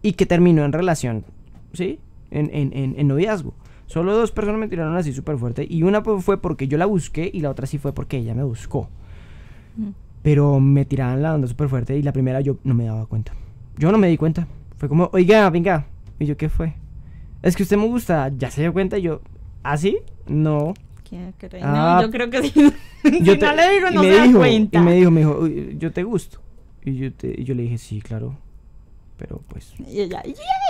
Y que terminó en relación ¿sí? En, noviazgo. Solo dos personas me tiraron así súper fuerte. Y una fue porque yo la busqué y la otra sí fue porque ella me buscó. Pero me tiraban la onda súper fuerte y la primera yo no me daba cuenta. Yo no me di cuenta. Fue como, oiga, venga. Y yo, ¿qué fue? Es que usted me gusta. Ya se dio cuenta. Y yo, ¿así? ¿Ah, no. Ah, no, yo creo que sí. yo le digo, no se da cuenta. Y me dijo, me dijo, yo te gusto. Y yo, te, y yo le dije, sí, claro pero pues... Y ella,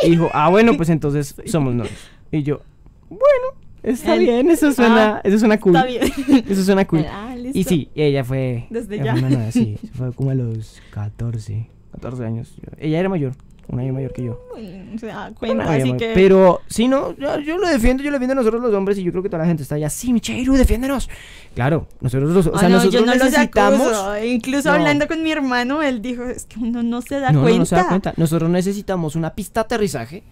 Y Dijo, ah, bueno, pues entonces somos novios. Y yo, bueno, está bien, eso suena, ah, eso suena cool. Está bien. Eso suena cool. Y sí, ella fue... Desde ella ya. Fue, una nueva, sí, fue como a los 14, 14 años. Ella era mayor. Un año mayor que yo. cuenta, Pero, si no, yo, lo defiendo, yo lo defiendo a nosotros los hombres y yo creo que toda la gente está allá, sí, Micheiru, defiéndenos. Claro, nosotros los, o ah, sea, nosotros necesitamos... Incluso hablando con mi hermano, él dijo, es que uno no se da cuenta. No, no se da cuenta. Nosotros necesitamos una pista de aterrizaje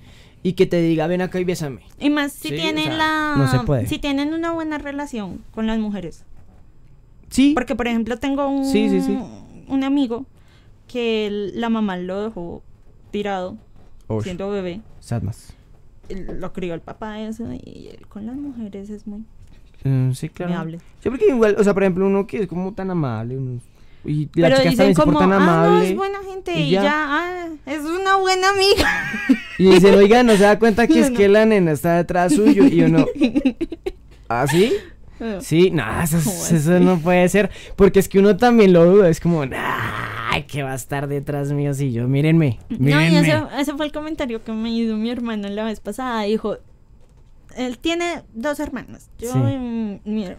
y que te diga, ven acá y bésame. Y más si tienen la... Si tienen una buena relación con las mujeres. Sí. Porque, por ejemplo, tengo un, un amigo que la mamá lo dejó tirado, siendo bebé. Lo crió el papá y él con las mujeres es muy... Mm, amable igual, o sea, por ejemplo, uno que es como tan amable, y la chica dicen como, tan ah, amable. es y, ya, ah, es una buena amiga. Y dice, oiga, no se da cuenta que es que la nena está detrás suyo y uno. ¿Ah, sí? Ah. Sí, no, eso, no puede ser. Porque es que uno también lo duda, es como, ay, que va a estar detrás mío si yo, mírenme, mírenme. No, ese, fue el comentario que me hizo mi hermano la vez pasada, dijo, él tiene dos hermanas, yo,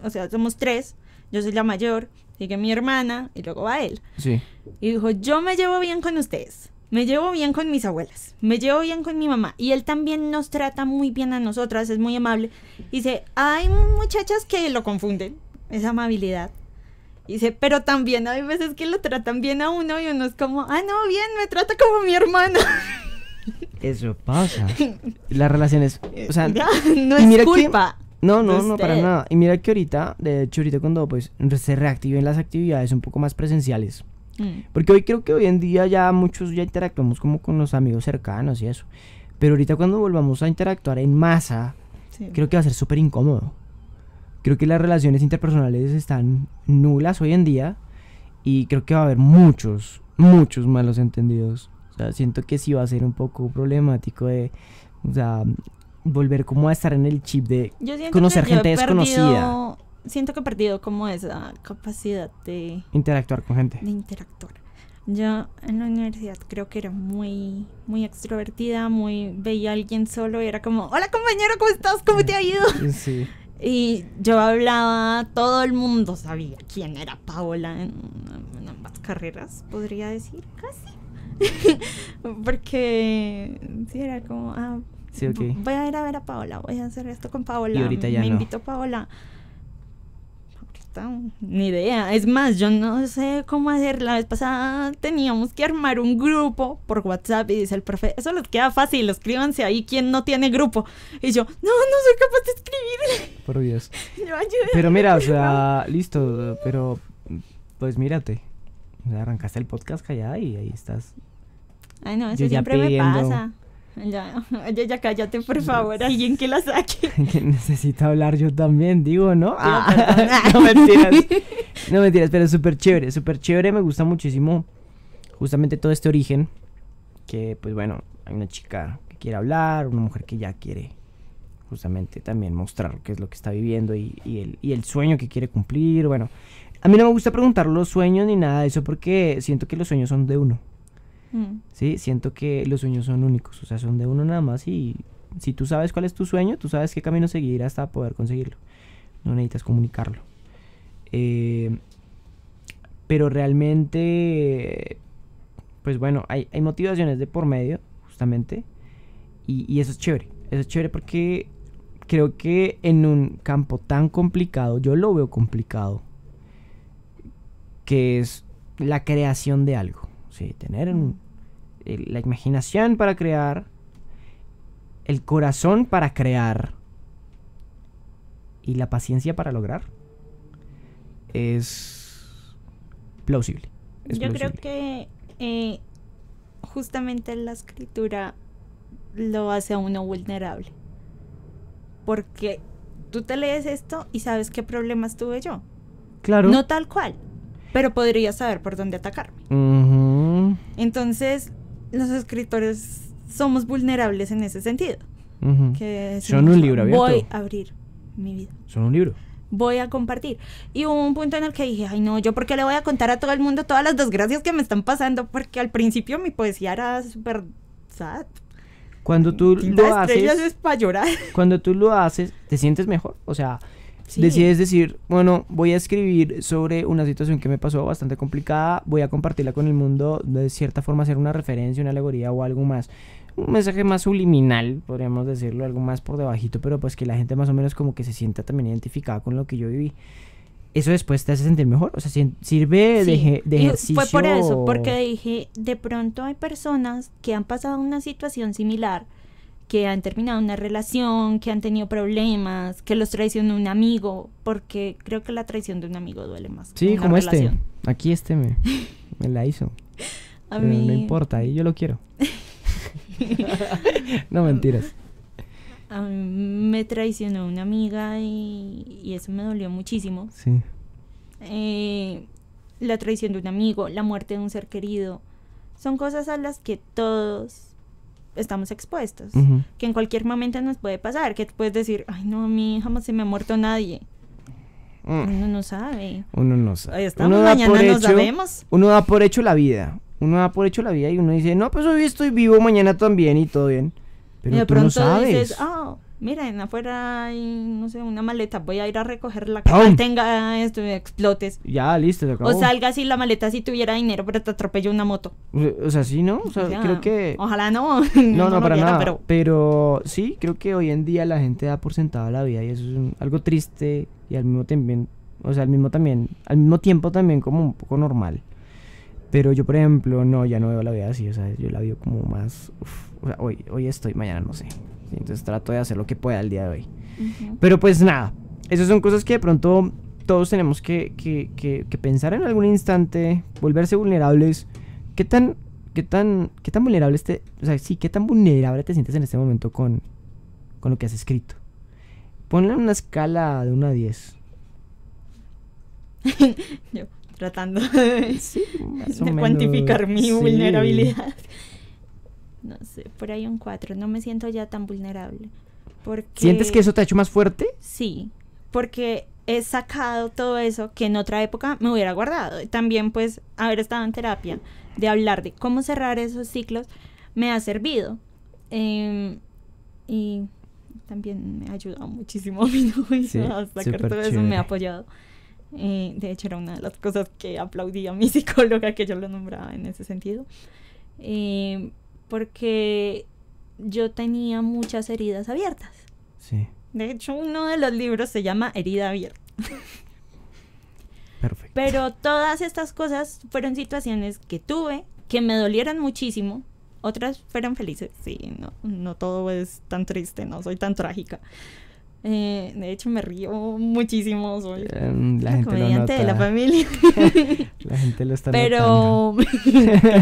o sea, somos tres, yo soy la mayor, sigue mi hermana y luego va él. Sí. Y dijo, yo me llevo bien con ustedes. Me llevo bien con mis abuelas, me llevo bien con mi mamá y él también nos trata muy bien a nosotras, es muy amable. Dice, hay muchachas que lo confunden, esa amabilidad, dice, pero también hay veces que lo tratan bien a uno y uno es como, ah, no, bien, me trata como mi hermano. Eso pasa. Las relaciones, o sea, no, es culpa. no, no, no, para nada. Y mira que ahorita, de hecho, ahorita cuando pues se reactiven las actividades un poco más presenciales. Mm. Porque hoy creo que hoy en día ya muchos ya interactuamos como con los amigos cercanos y eso. Pero ahorita cuando volvamos a interactuar en masa, creo que va a ser súper incómodo. Creo que las relaciones interpersonales están nulas hoy en día y creo que va a haber muchos, muchos malos entendidos. O sea, siento que sí va a ser un poco problemático de, o sea, volver como a estar en el chip de conocer gente desconocida. Siento que he perdido como esa capacidad de... Interactuar con gente. De interactuar. Yo en la universidad creo que era muy, muy extrovertida, muy veía a alguien solo y era como, hola compañero, ¿cómo estás? ¿Cómo te ha ido? Sí. Y yo hablaba, todo el mundo sabía quién era Paola en, ambas carreras, podría decir, casi. Porque sí, era como, ah, voy a ir a ver a Paola, voy a hacer esto con Paola. ahorita ya me invitó invito a Paola ni idea. Es más, yo no sé cómo hacer. La vez pasada teníamos que armar un grupo por WhatsApp y dice el profe, eso les queda fácil, escríbanse ahí quien no tiene grupo. Y yo, no, no soy capaz de escribir. Por Dios. pero mira, o sea, listo, pero pues mírate. Arrancaste el podcast callada y ahí estás. Ay, no, eso siempre me pasa. Ya, ya, ya cállate, por favor, alguien que la saque. que necesito hablar yo también, digo, ¿no? Ah, no mentiras. No mentiras, pero súper chévere, súper chévere. Me gusta muchísimo justamente todo este origen. Que, pues bueno, hay una chica que quiere hablar, una mujer que ya quiere justamente también mostrar qué es lo que está viviendo y, el, y el sueño que quiere cumplir. Bueno, a mí no me gusta preguntar los sueños ni nada de eso porque siento que los sueños son de uno. Mm. ¿sí? Siento que los sueños son únicos, o sea, son de uno nada más y si tú sabes cuál es tu sueño, tú sabes qué camino seguir hasta poder conseguirlo. No necesitas comunicarlo. Eh, pero realmente, pues bueno, hay, motivaciones de por medio, justamente. Y, y eso es chévere. Eso es chévere porque creo que en un campo tan complicado, yo lo veo complicado, que es la creación de algo sí, tener la imaginación para crear, el corazón para crear y la paciencia para lograr es plausible. Yo creo que eh, justamente la escritura lo hace a uno vulnerable. Porque tú te lees esto y sabes qué problemas tuve yo. Claro. No tal cual, pero podría saber por dónde atacarme. Entonces, los escritores somos vulnerables en ese sentido. Son un libro abierto. Voy a abrir mi vida. Son un libro. Voy a compartir. Y hubo un punto en el que dije, ay no, yo porque le voy a contar a todo el mundo todas las desgracias que me están pasando, porque al principio mi poesía era súper sad. Cuando tú lo haces... Es para llorar. Cuando tú lo haces, ¿te sientes mejor? O sea, Decides decir, bueno, voy a escribir sobre una situación que me pasó bastante complicada, voy a compartirla con el mundo, de cierta forma hacer una referencia, una alegoría o algo más. Un mensaje más subliminal, podríamos decirlo, algo más por debajito, pero pues que la gente más o menos como que se sienta también identificada con lo que yo viví eso después te hace sentir mejor, o sea, sirve de, de, Fue por eso, porque dije, de pronto hay personas que han pasado una situación similar que han terminado una relación, que han tenido problemas, que los traicionó un amigo, porque creo que la traición de un amigo duele más. Sí, como este. Aquí este me, la hizo. A mí... No importa, y yo lo quiero. no mentiras. me traicionó una amiga y, eso me dolió muchísimo. Sí. Eh, la traición de un amigo, la muerte de un ser querido, son cosas a las que todos estamos expuestos, que en cualquier momento nos puede pasar, que puedes decir, ay no, a mí jamás se me ha muerto nadie. Mm. Uno no sabe. Uno no sabe. uno mañana Uno da por hecho la vida. Uno da por hecho la vida y uno dice, no, pues hoy estoy vivo, mañana también y todo bien. Pero de tú pronto no sabes. Dices, oh, ah, mira, en afuera hay, no sé, una maleta, voy a ir a recogerla, que tenga esto, explotes. Ya, listo, acabó. O salga así la maleta si tuviera dinero, pero te atropella una moto. Pues, o sea, sí, ¿no? O sea, creo que... Ojalá no. No, no, para nada. Pero... sí, creo que hoy en día la gente da por sentada la vida y eso es algo triste y al mismo tiempo, o sea, al mismo, también, al mismo tiempo también como un poco normal. Pero yo, por ejemplo, no, ya no veo la vida así, o sea, yo la veo como más... hoy, hoy estoy, mañana no sé. Entonces trato de hacer lo que pueda el día de hoy. Pero pues nada, esas son cosas que de pronto todos tenemos que, pensar en algún instante, volverse vulnerables. ¿Qué tan, qué tan, qué tan vulnerable te, este, sí, qué tan vulnerable te sientes en este momento con, lo que has escrito? Ponle una escala de 1 a 10. Yo tratando de, cuantificar mi vulnerabilidad no sé, por ahí un 4. No me siento ya tan vulnerable. Porque... ¿Sientes que eso te ha hecho más fuerte? Sí, porque he sacado todo eso que en otra época me hubiera guardado. También pues haber estado en terapia, de hablar de cómo cerrar esos ciclos, me ha servido. Em, y también me ha ayudado muchísimo mi a sacar todo eso, me ha apoyado. Eh, de hecho era una de las cosas que aplaudía a mi psicóloga que yo lo nombraba en ese sentido. Eh, porque yo tenía muchas heridas abiertas. Sí. De hecho, uno de los libros se llama Herida abierta. Perfecto. Pero todas estas cosas fueron situaciones que tuve, que me dolieron muchísimo. Otras fueron felices. Sí, no, no todo es tan triste, no soy tan trágica. Eh, de hecho, me río muchísimo. Soy eh, la gente comediante lo nota. de la familia. la gente lo está Pero,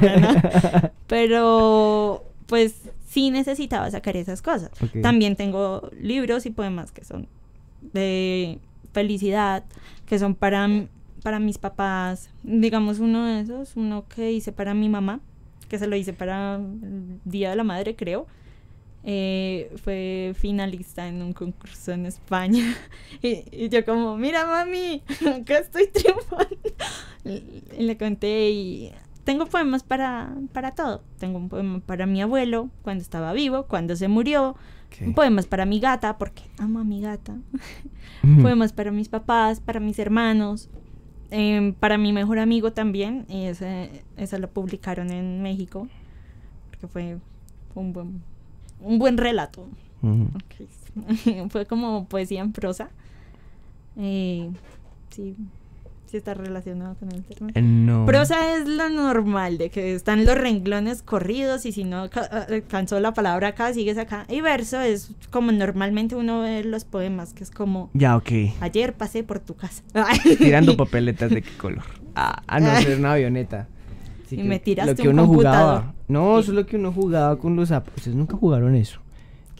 pero, pues sí necesitaba sacar esas cosas. También tengo libros y poemas que son de felicidad, que son para, para mis papás. Digamos, uno de esos, uno que hice para mi mamá, que se lo hice para el Día de la Madre, creo eh, fue finalista en un concurso en España. Y, yo como, mira mami, acá estoy triunfando. Y le conté y tengo poemas para, para todo. Tengo un poema para mi abuelo, cuando estaba vivo, cuando se murió. Un Poemas para mi gata, porque amo a mi gata. Poemas para mis papás, para mis hermanos. Em, para mi mejor amigo también, y ese, esa lo publicaron en México, porque fue un buen un buen relato. Fue como poesía en prosa. Eh, sí, está relacionado con el término. Eh, prosa es lo normal, de que están los renglones corridos y si no eh, alcanzó la palabra acá, sigues acá. Y verso es como normalmente uno ve los poemas, que es como... Ya, ok. Ayer pasé por tu casa. Tirando papeletas de qué color. Ah, ah no, ah. es una avioneta y me tiraste lo que uno Jugaba. No, solo que uno jugaba con los zapatos. nunca jugaron eso.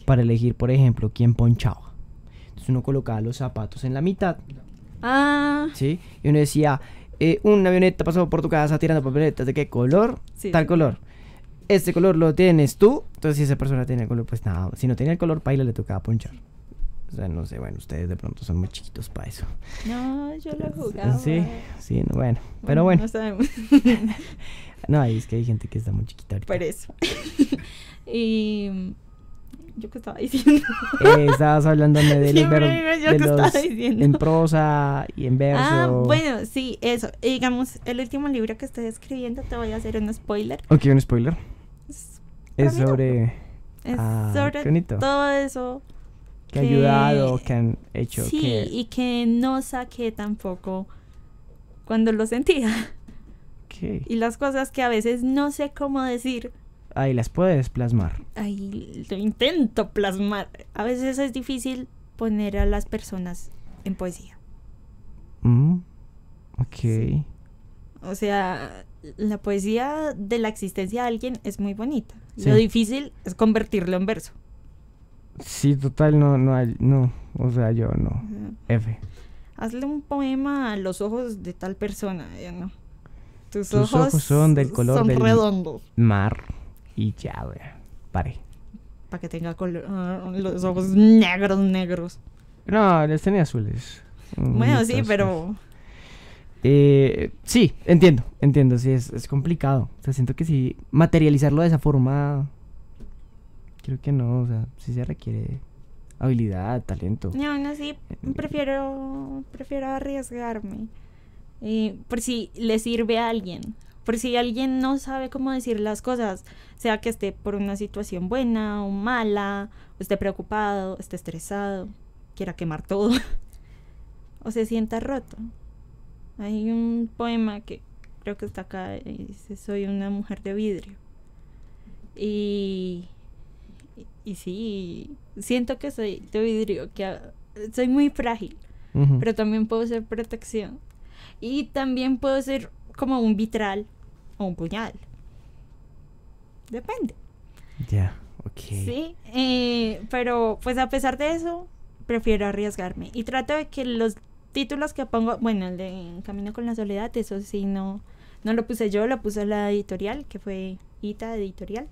Para elegir, por ejemplo, quién ponchaba. Entonces uno colocaba los zapatos en la mitad. Ah. ¿Sí? Y uno decía, eh, una avioneta pasó por tu casa tirando papeletas de qué color, tal color. Este color lo tienes tú. Entonces, si esa persona tiene el color, pues nada. Si no tenía el color, paila le tocaba ponchar. O sea, no sé, bueno, ustedes de pronto son muy chiquitos para eso. No, yo lo he jugado. Sí, sí, bueno, pero bueno. No sabemos. no, es que hay gente que está muy chiquita ahorita. Por eso. y yo qué estaba diciendo. Eh, estabas hablándome de, los, estaba diciendo. en prosa y en verso. Ah, bueno, sí, eso. digamos, el último libro que estoy escribiendo, te voy a hacer un spoiler. Ok, un spoiler. Es, sobre... Es ah, sobre todo eso que, ha ayudado, que han hecho. Sí, y que no saqué tampoco cuando lo sentía. Y las cosas que a veces no sé cómo decir. Ahí las puedes plasmar. Ahí lo intento plasmar. A veces es difícil poner a las personas en poesía. Mm, ok. O sea, la poesía de la existencia de alguien es muy bonita. Lo difícil es convertirlo en verso. Sí, total, no, no, no, o sea, yo no. F. Hazle un poema a los ojos de tal persona, ya no. Tus, ojos, son del color del redondos. mar y ya, vea, pare. Para que tenga color, ah, los ojos negros, negros. No, les tenía azules. Mm, bueno, sí, pero... Eh, sí, entiendo, entiendo, sí, es, complicado. O sea, siento que si materializarlo de esa forma Creo que no, o sea, sí se requiere habilidad, talento. No, aún así eh, prefiero, prefiero arriesgarme. por si le sirve a alguien, por si alguien no sabe cómo decir las cosas, sea que esté por una situación buena o mala, o esté preocupado, esté estresado, quiera quemar todo, o se sienta roto. Hay un poema que creo que está acá, dice, soy una mujer de vidrio. Y y sí, siento que soy de vidrio, que ah, soy muy frágil, pero también puedo ser protección. Y también puedo ser como un vitral o un puñal. Depende. Ya, ok. Sí, eh, pero pues a pesar de eso, prefiero arriesgarme. Y trato de que los títulos que pongo, bueno, el de Camino con la Soledad, eso sí, no, no lo puse yo, lo puse la editorial, que fue Ita Editorial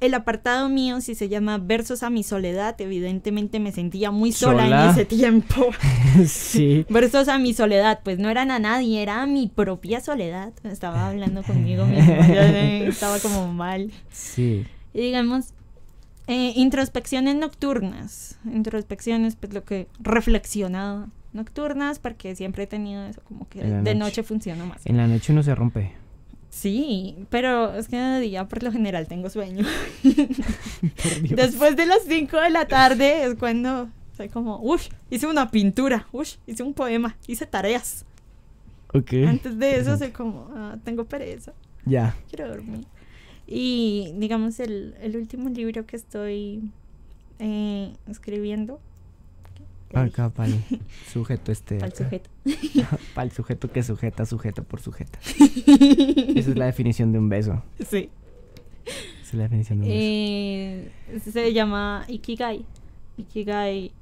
el apartado mío, si se llama Versos a mi soledad, evidentemente me sentía muy sola, en ese tiempo. sí. Versos a mi soledad, pues no eran a nadie, era a mi propia soledad. Estaba hablando conmigo misma, estaba como mal. Sí. Y digamos, eh, introspecciones nocturnas. Introspecciones, pues lo que reflexionado. Nocturnas, porque siempre he tenido eso, como que de noche, funciona más. En la noche uno se rompe. Sí, pero es que de día por lo general tengo sueño. Después de las 5 de la tarde es cuando soy como, uff, hice una pintura, uff, hice un poema, hice tareas. Antes de eso soy como, ah, tengo pereza. Ya. Quiero dormir. Y digamos, el, el último libro que estoy eh, escribiendo Acá, pal sujeto este. Pal sujeto. que sujeta, sujeta por sujeta. Esa es la definición de un beso. Sí. Esa es la definición de un beso. Eh, se llama Ikigai. Ikigai.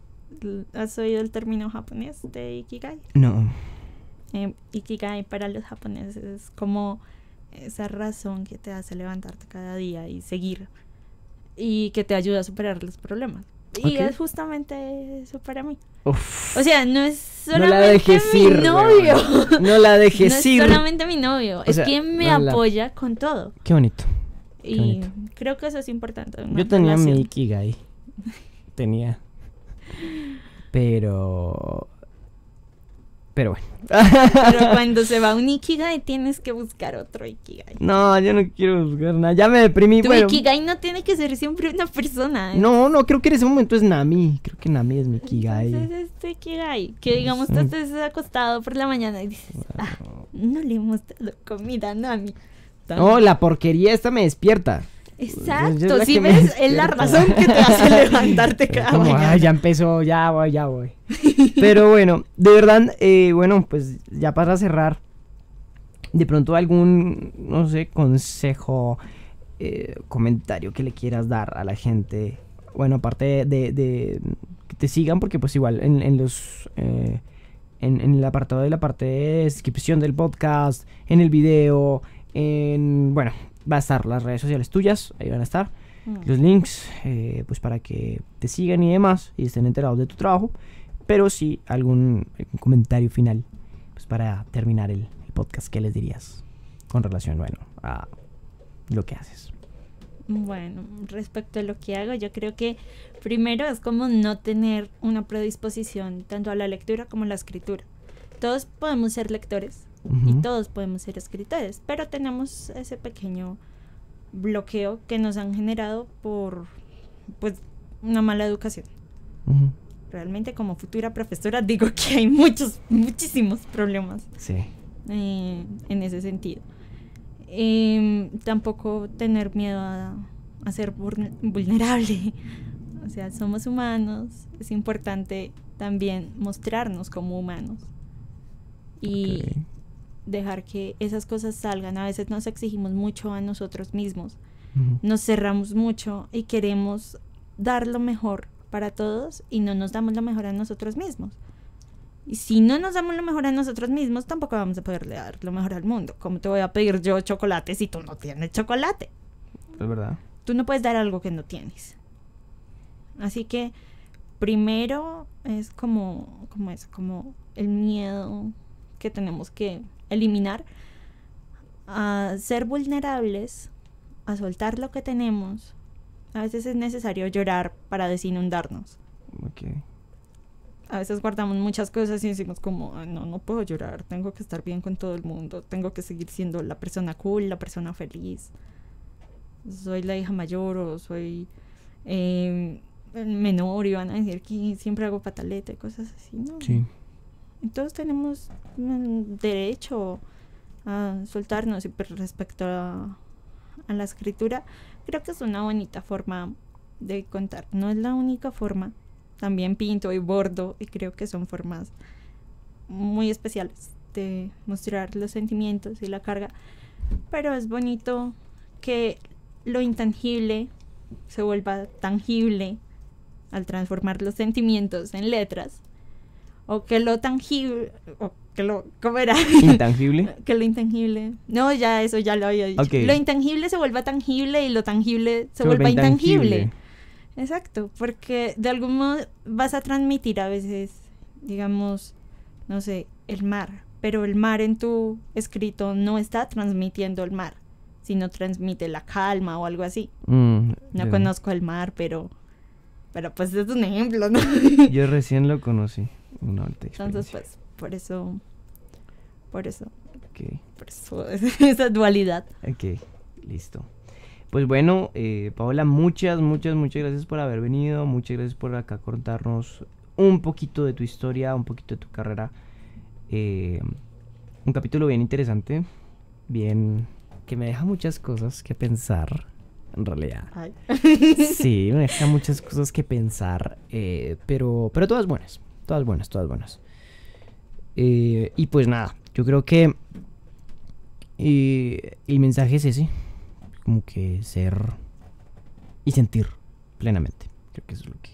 ¿Has oído el término japonés de Ikigai? No. Em, ikigai para los japoneses es como esa razón que te hace levantarte cada día y seguir y que te ayuda a superar los problemas. Y es justamente eso para mí. O sea, no es solamente mi novio. No la dejes No es solamente mi novio, es quien me apoya con todo. Qué bonito. y creo que eso es importante. Yo tenía mi Ikigai. tenía. Pero pero bueno. Pero cuando se va un Ikigai tienes que buscar otro Ikigai. No, yo no quiero buscar nada. Ya me deprimí. Tu Ikigai no tiene que ser siempre una persona. ¿eh? No, no, creo que en ese momento es Nami. Creo que Nami es mi Ikigai. Entonces este Ikigai. Que digamos tú estás acostado por la mañana y dices, ah, no le hemos dado comida a Nami. No, la porquería esta me despierta. Exacto, si ves, es la razón que te hace levantarte cada Como, ya empezó, ya voy, ya voy. Pero bueno, de verdad, eh, bueno, pues ya para cerrar, de pronto algún, no sé, consejo, eh, comentario que le quieras dar a la gente. Bueno, aparte de, de que te sigan, porque pues igual en, los... Eh, en, en el apartado de la parte de descripción del podcast, en el video, en, bueno, va a estar las redes sociales tuyas, ahí van a estar. Mm. Los links, eh, pues para que te sigan y demás y estén enterados de tu trabajo. Pero sí, algún, comentario final, pues para terminar el, podcast, ¿qué les dirías con relación, bueno, a lo que haces? Bueno, respecto a lo que hago, yo creo que primero es como no tener una predisposición tanto a la lectura como a la escritura. Todos podemos ser lectores, y todos podemos ser escritores, pero tenemos ese pequeño bloqueo que nos han generado por pues una mala educación. Realmente como futura profesora digo que hay muchos, muchísimos problemas sí. Eh, en ese sentido. Em, tampoco tener miedo a, ser vulnerable. O sea, somos humanos, es importante también mostrarnos como humanos. Y, dejar que esas cosas salgan. A veces nos exigimos mucho a nosotros mismos, nos cerramos mucho y queremos dar lo mejor para todos y no nos damos lo mejor a nosotros mismos. Y si no nos damos lo mejor a nosotros mismos, tampoco vamos a poderle dar lo mejor al mundo. ¿Cómo te voy a pedir yo chocolate si tú no tienes chocolate? Es verdad. Tú no puedes dar algo que no tienes. Así que primero es como, como eso, como el miedo que tenemos que eliminar, a ser vulnerables, a soltar lo que tenemos. A veces es necesario llorar para desinundarnos. A veces guardamos muchas cosas y decimos como, no, no puedo llorar, tengo que estar bien con todo el mundo, tengo que seguir siendo la persona cool, la persona feliz. Soy la hija mayor o soy el eh, menor y van a decir que siempre hago pataleta y cosas así, ¿no? Sí todos tenemos derecho a soltarnos y respecto a, a, la escritura, creo que es una bonita forma de contar. No es la única forma. También pinto y bordo y creo que son formas muy especiales de mostrar los sentimientos y la carga. Pero es bonito que lo intangible se vuelva tangible al transformar los sentimientos en letras o que lo tangible, o que lo, ¿cómo era? Intangible. que lo intangible. No, ya eso ya lo había dicho. Lo intangible se vuelva tangible y lo tangible se, vuelve vuelva intangible. Exacto, porque de algún modo vas a transmitir a veces, digamos, no sé, el mar, pero el mar en tu escrito no está transmitiendo el mar, sino transmite la calma o algo así. Mm, no conozco el mar, pero, pero pues es un ejemplo, ¿no? Yo recién lo conocí. Entonces, pues, por eso, por eso. Por eso, esa dualidad. Ok, listo. Pues bueno, eh, Paola, muchas, muchas, muchas gracias por haber venido. Muchas gracias por acá contarnos un poquito de tu historia, un poquito de tu carrera. Eh, un capítulo bien interesante, bien... que me deja muchas cosas que pensar, en realidad. sí, me deja muchas cosas que pensar, eh, pero, pero todas buenas. Todas buenas, todas buenas. Eh, y pues nada, yo creo que eh, el mensaje es ese. Como que ser y sentir plenamente. Creo que eso es lo que,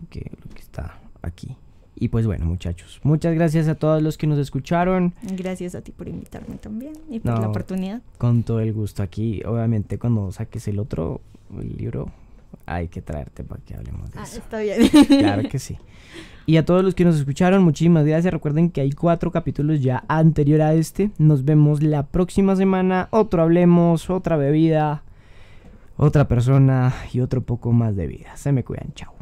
lo que, está aquí. Y pues bueno, muchachos, muchas gracias a todos los que nos escucharon. Gracias a ti por invitarme también y por la oportunidad. Con todo el gusto aquí. Obviamente, cuando saques el otro el libro, hay que traerte para que hablemos de ah, Está bien. Claro que sí. Y a todos los que nos escucharon, muchísimas gracias. Recuerden que hay cuatro capítulos ya anterior a este. Nos vemos la próxima semana. Otro hablemos, otra bebida, otra persona y otro poco más de vida. Se me cuidan. Chao.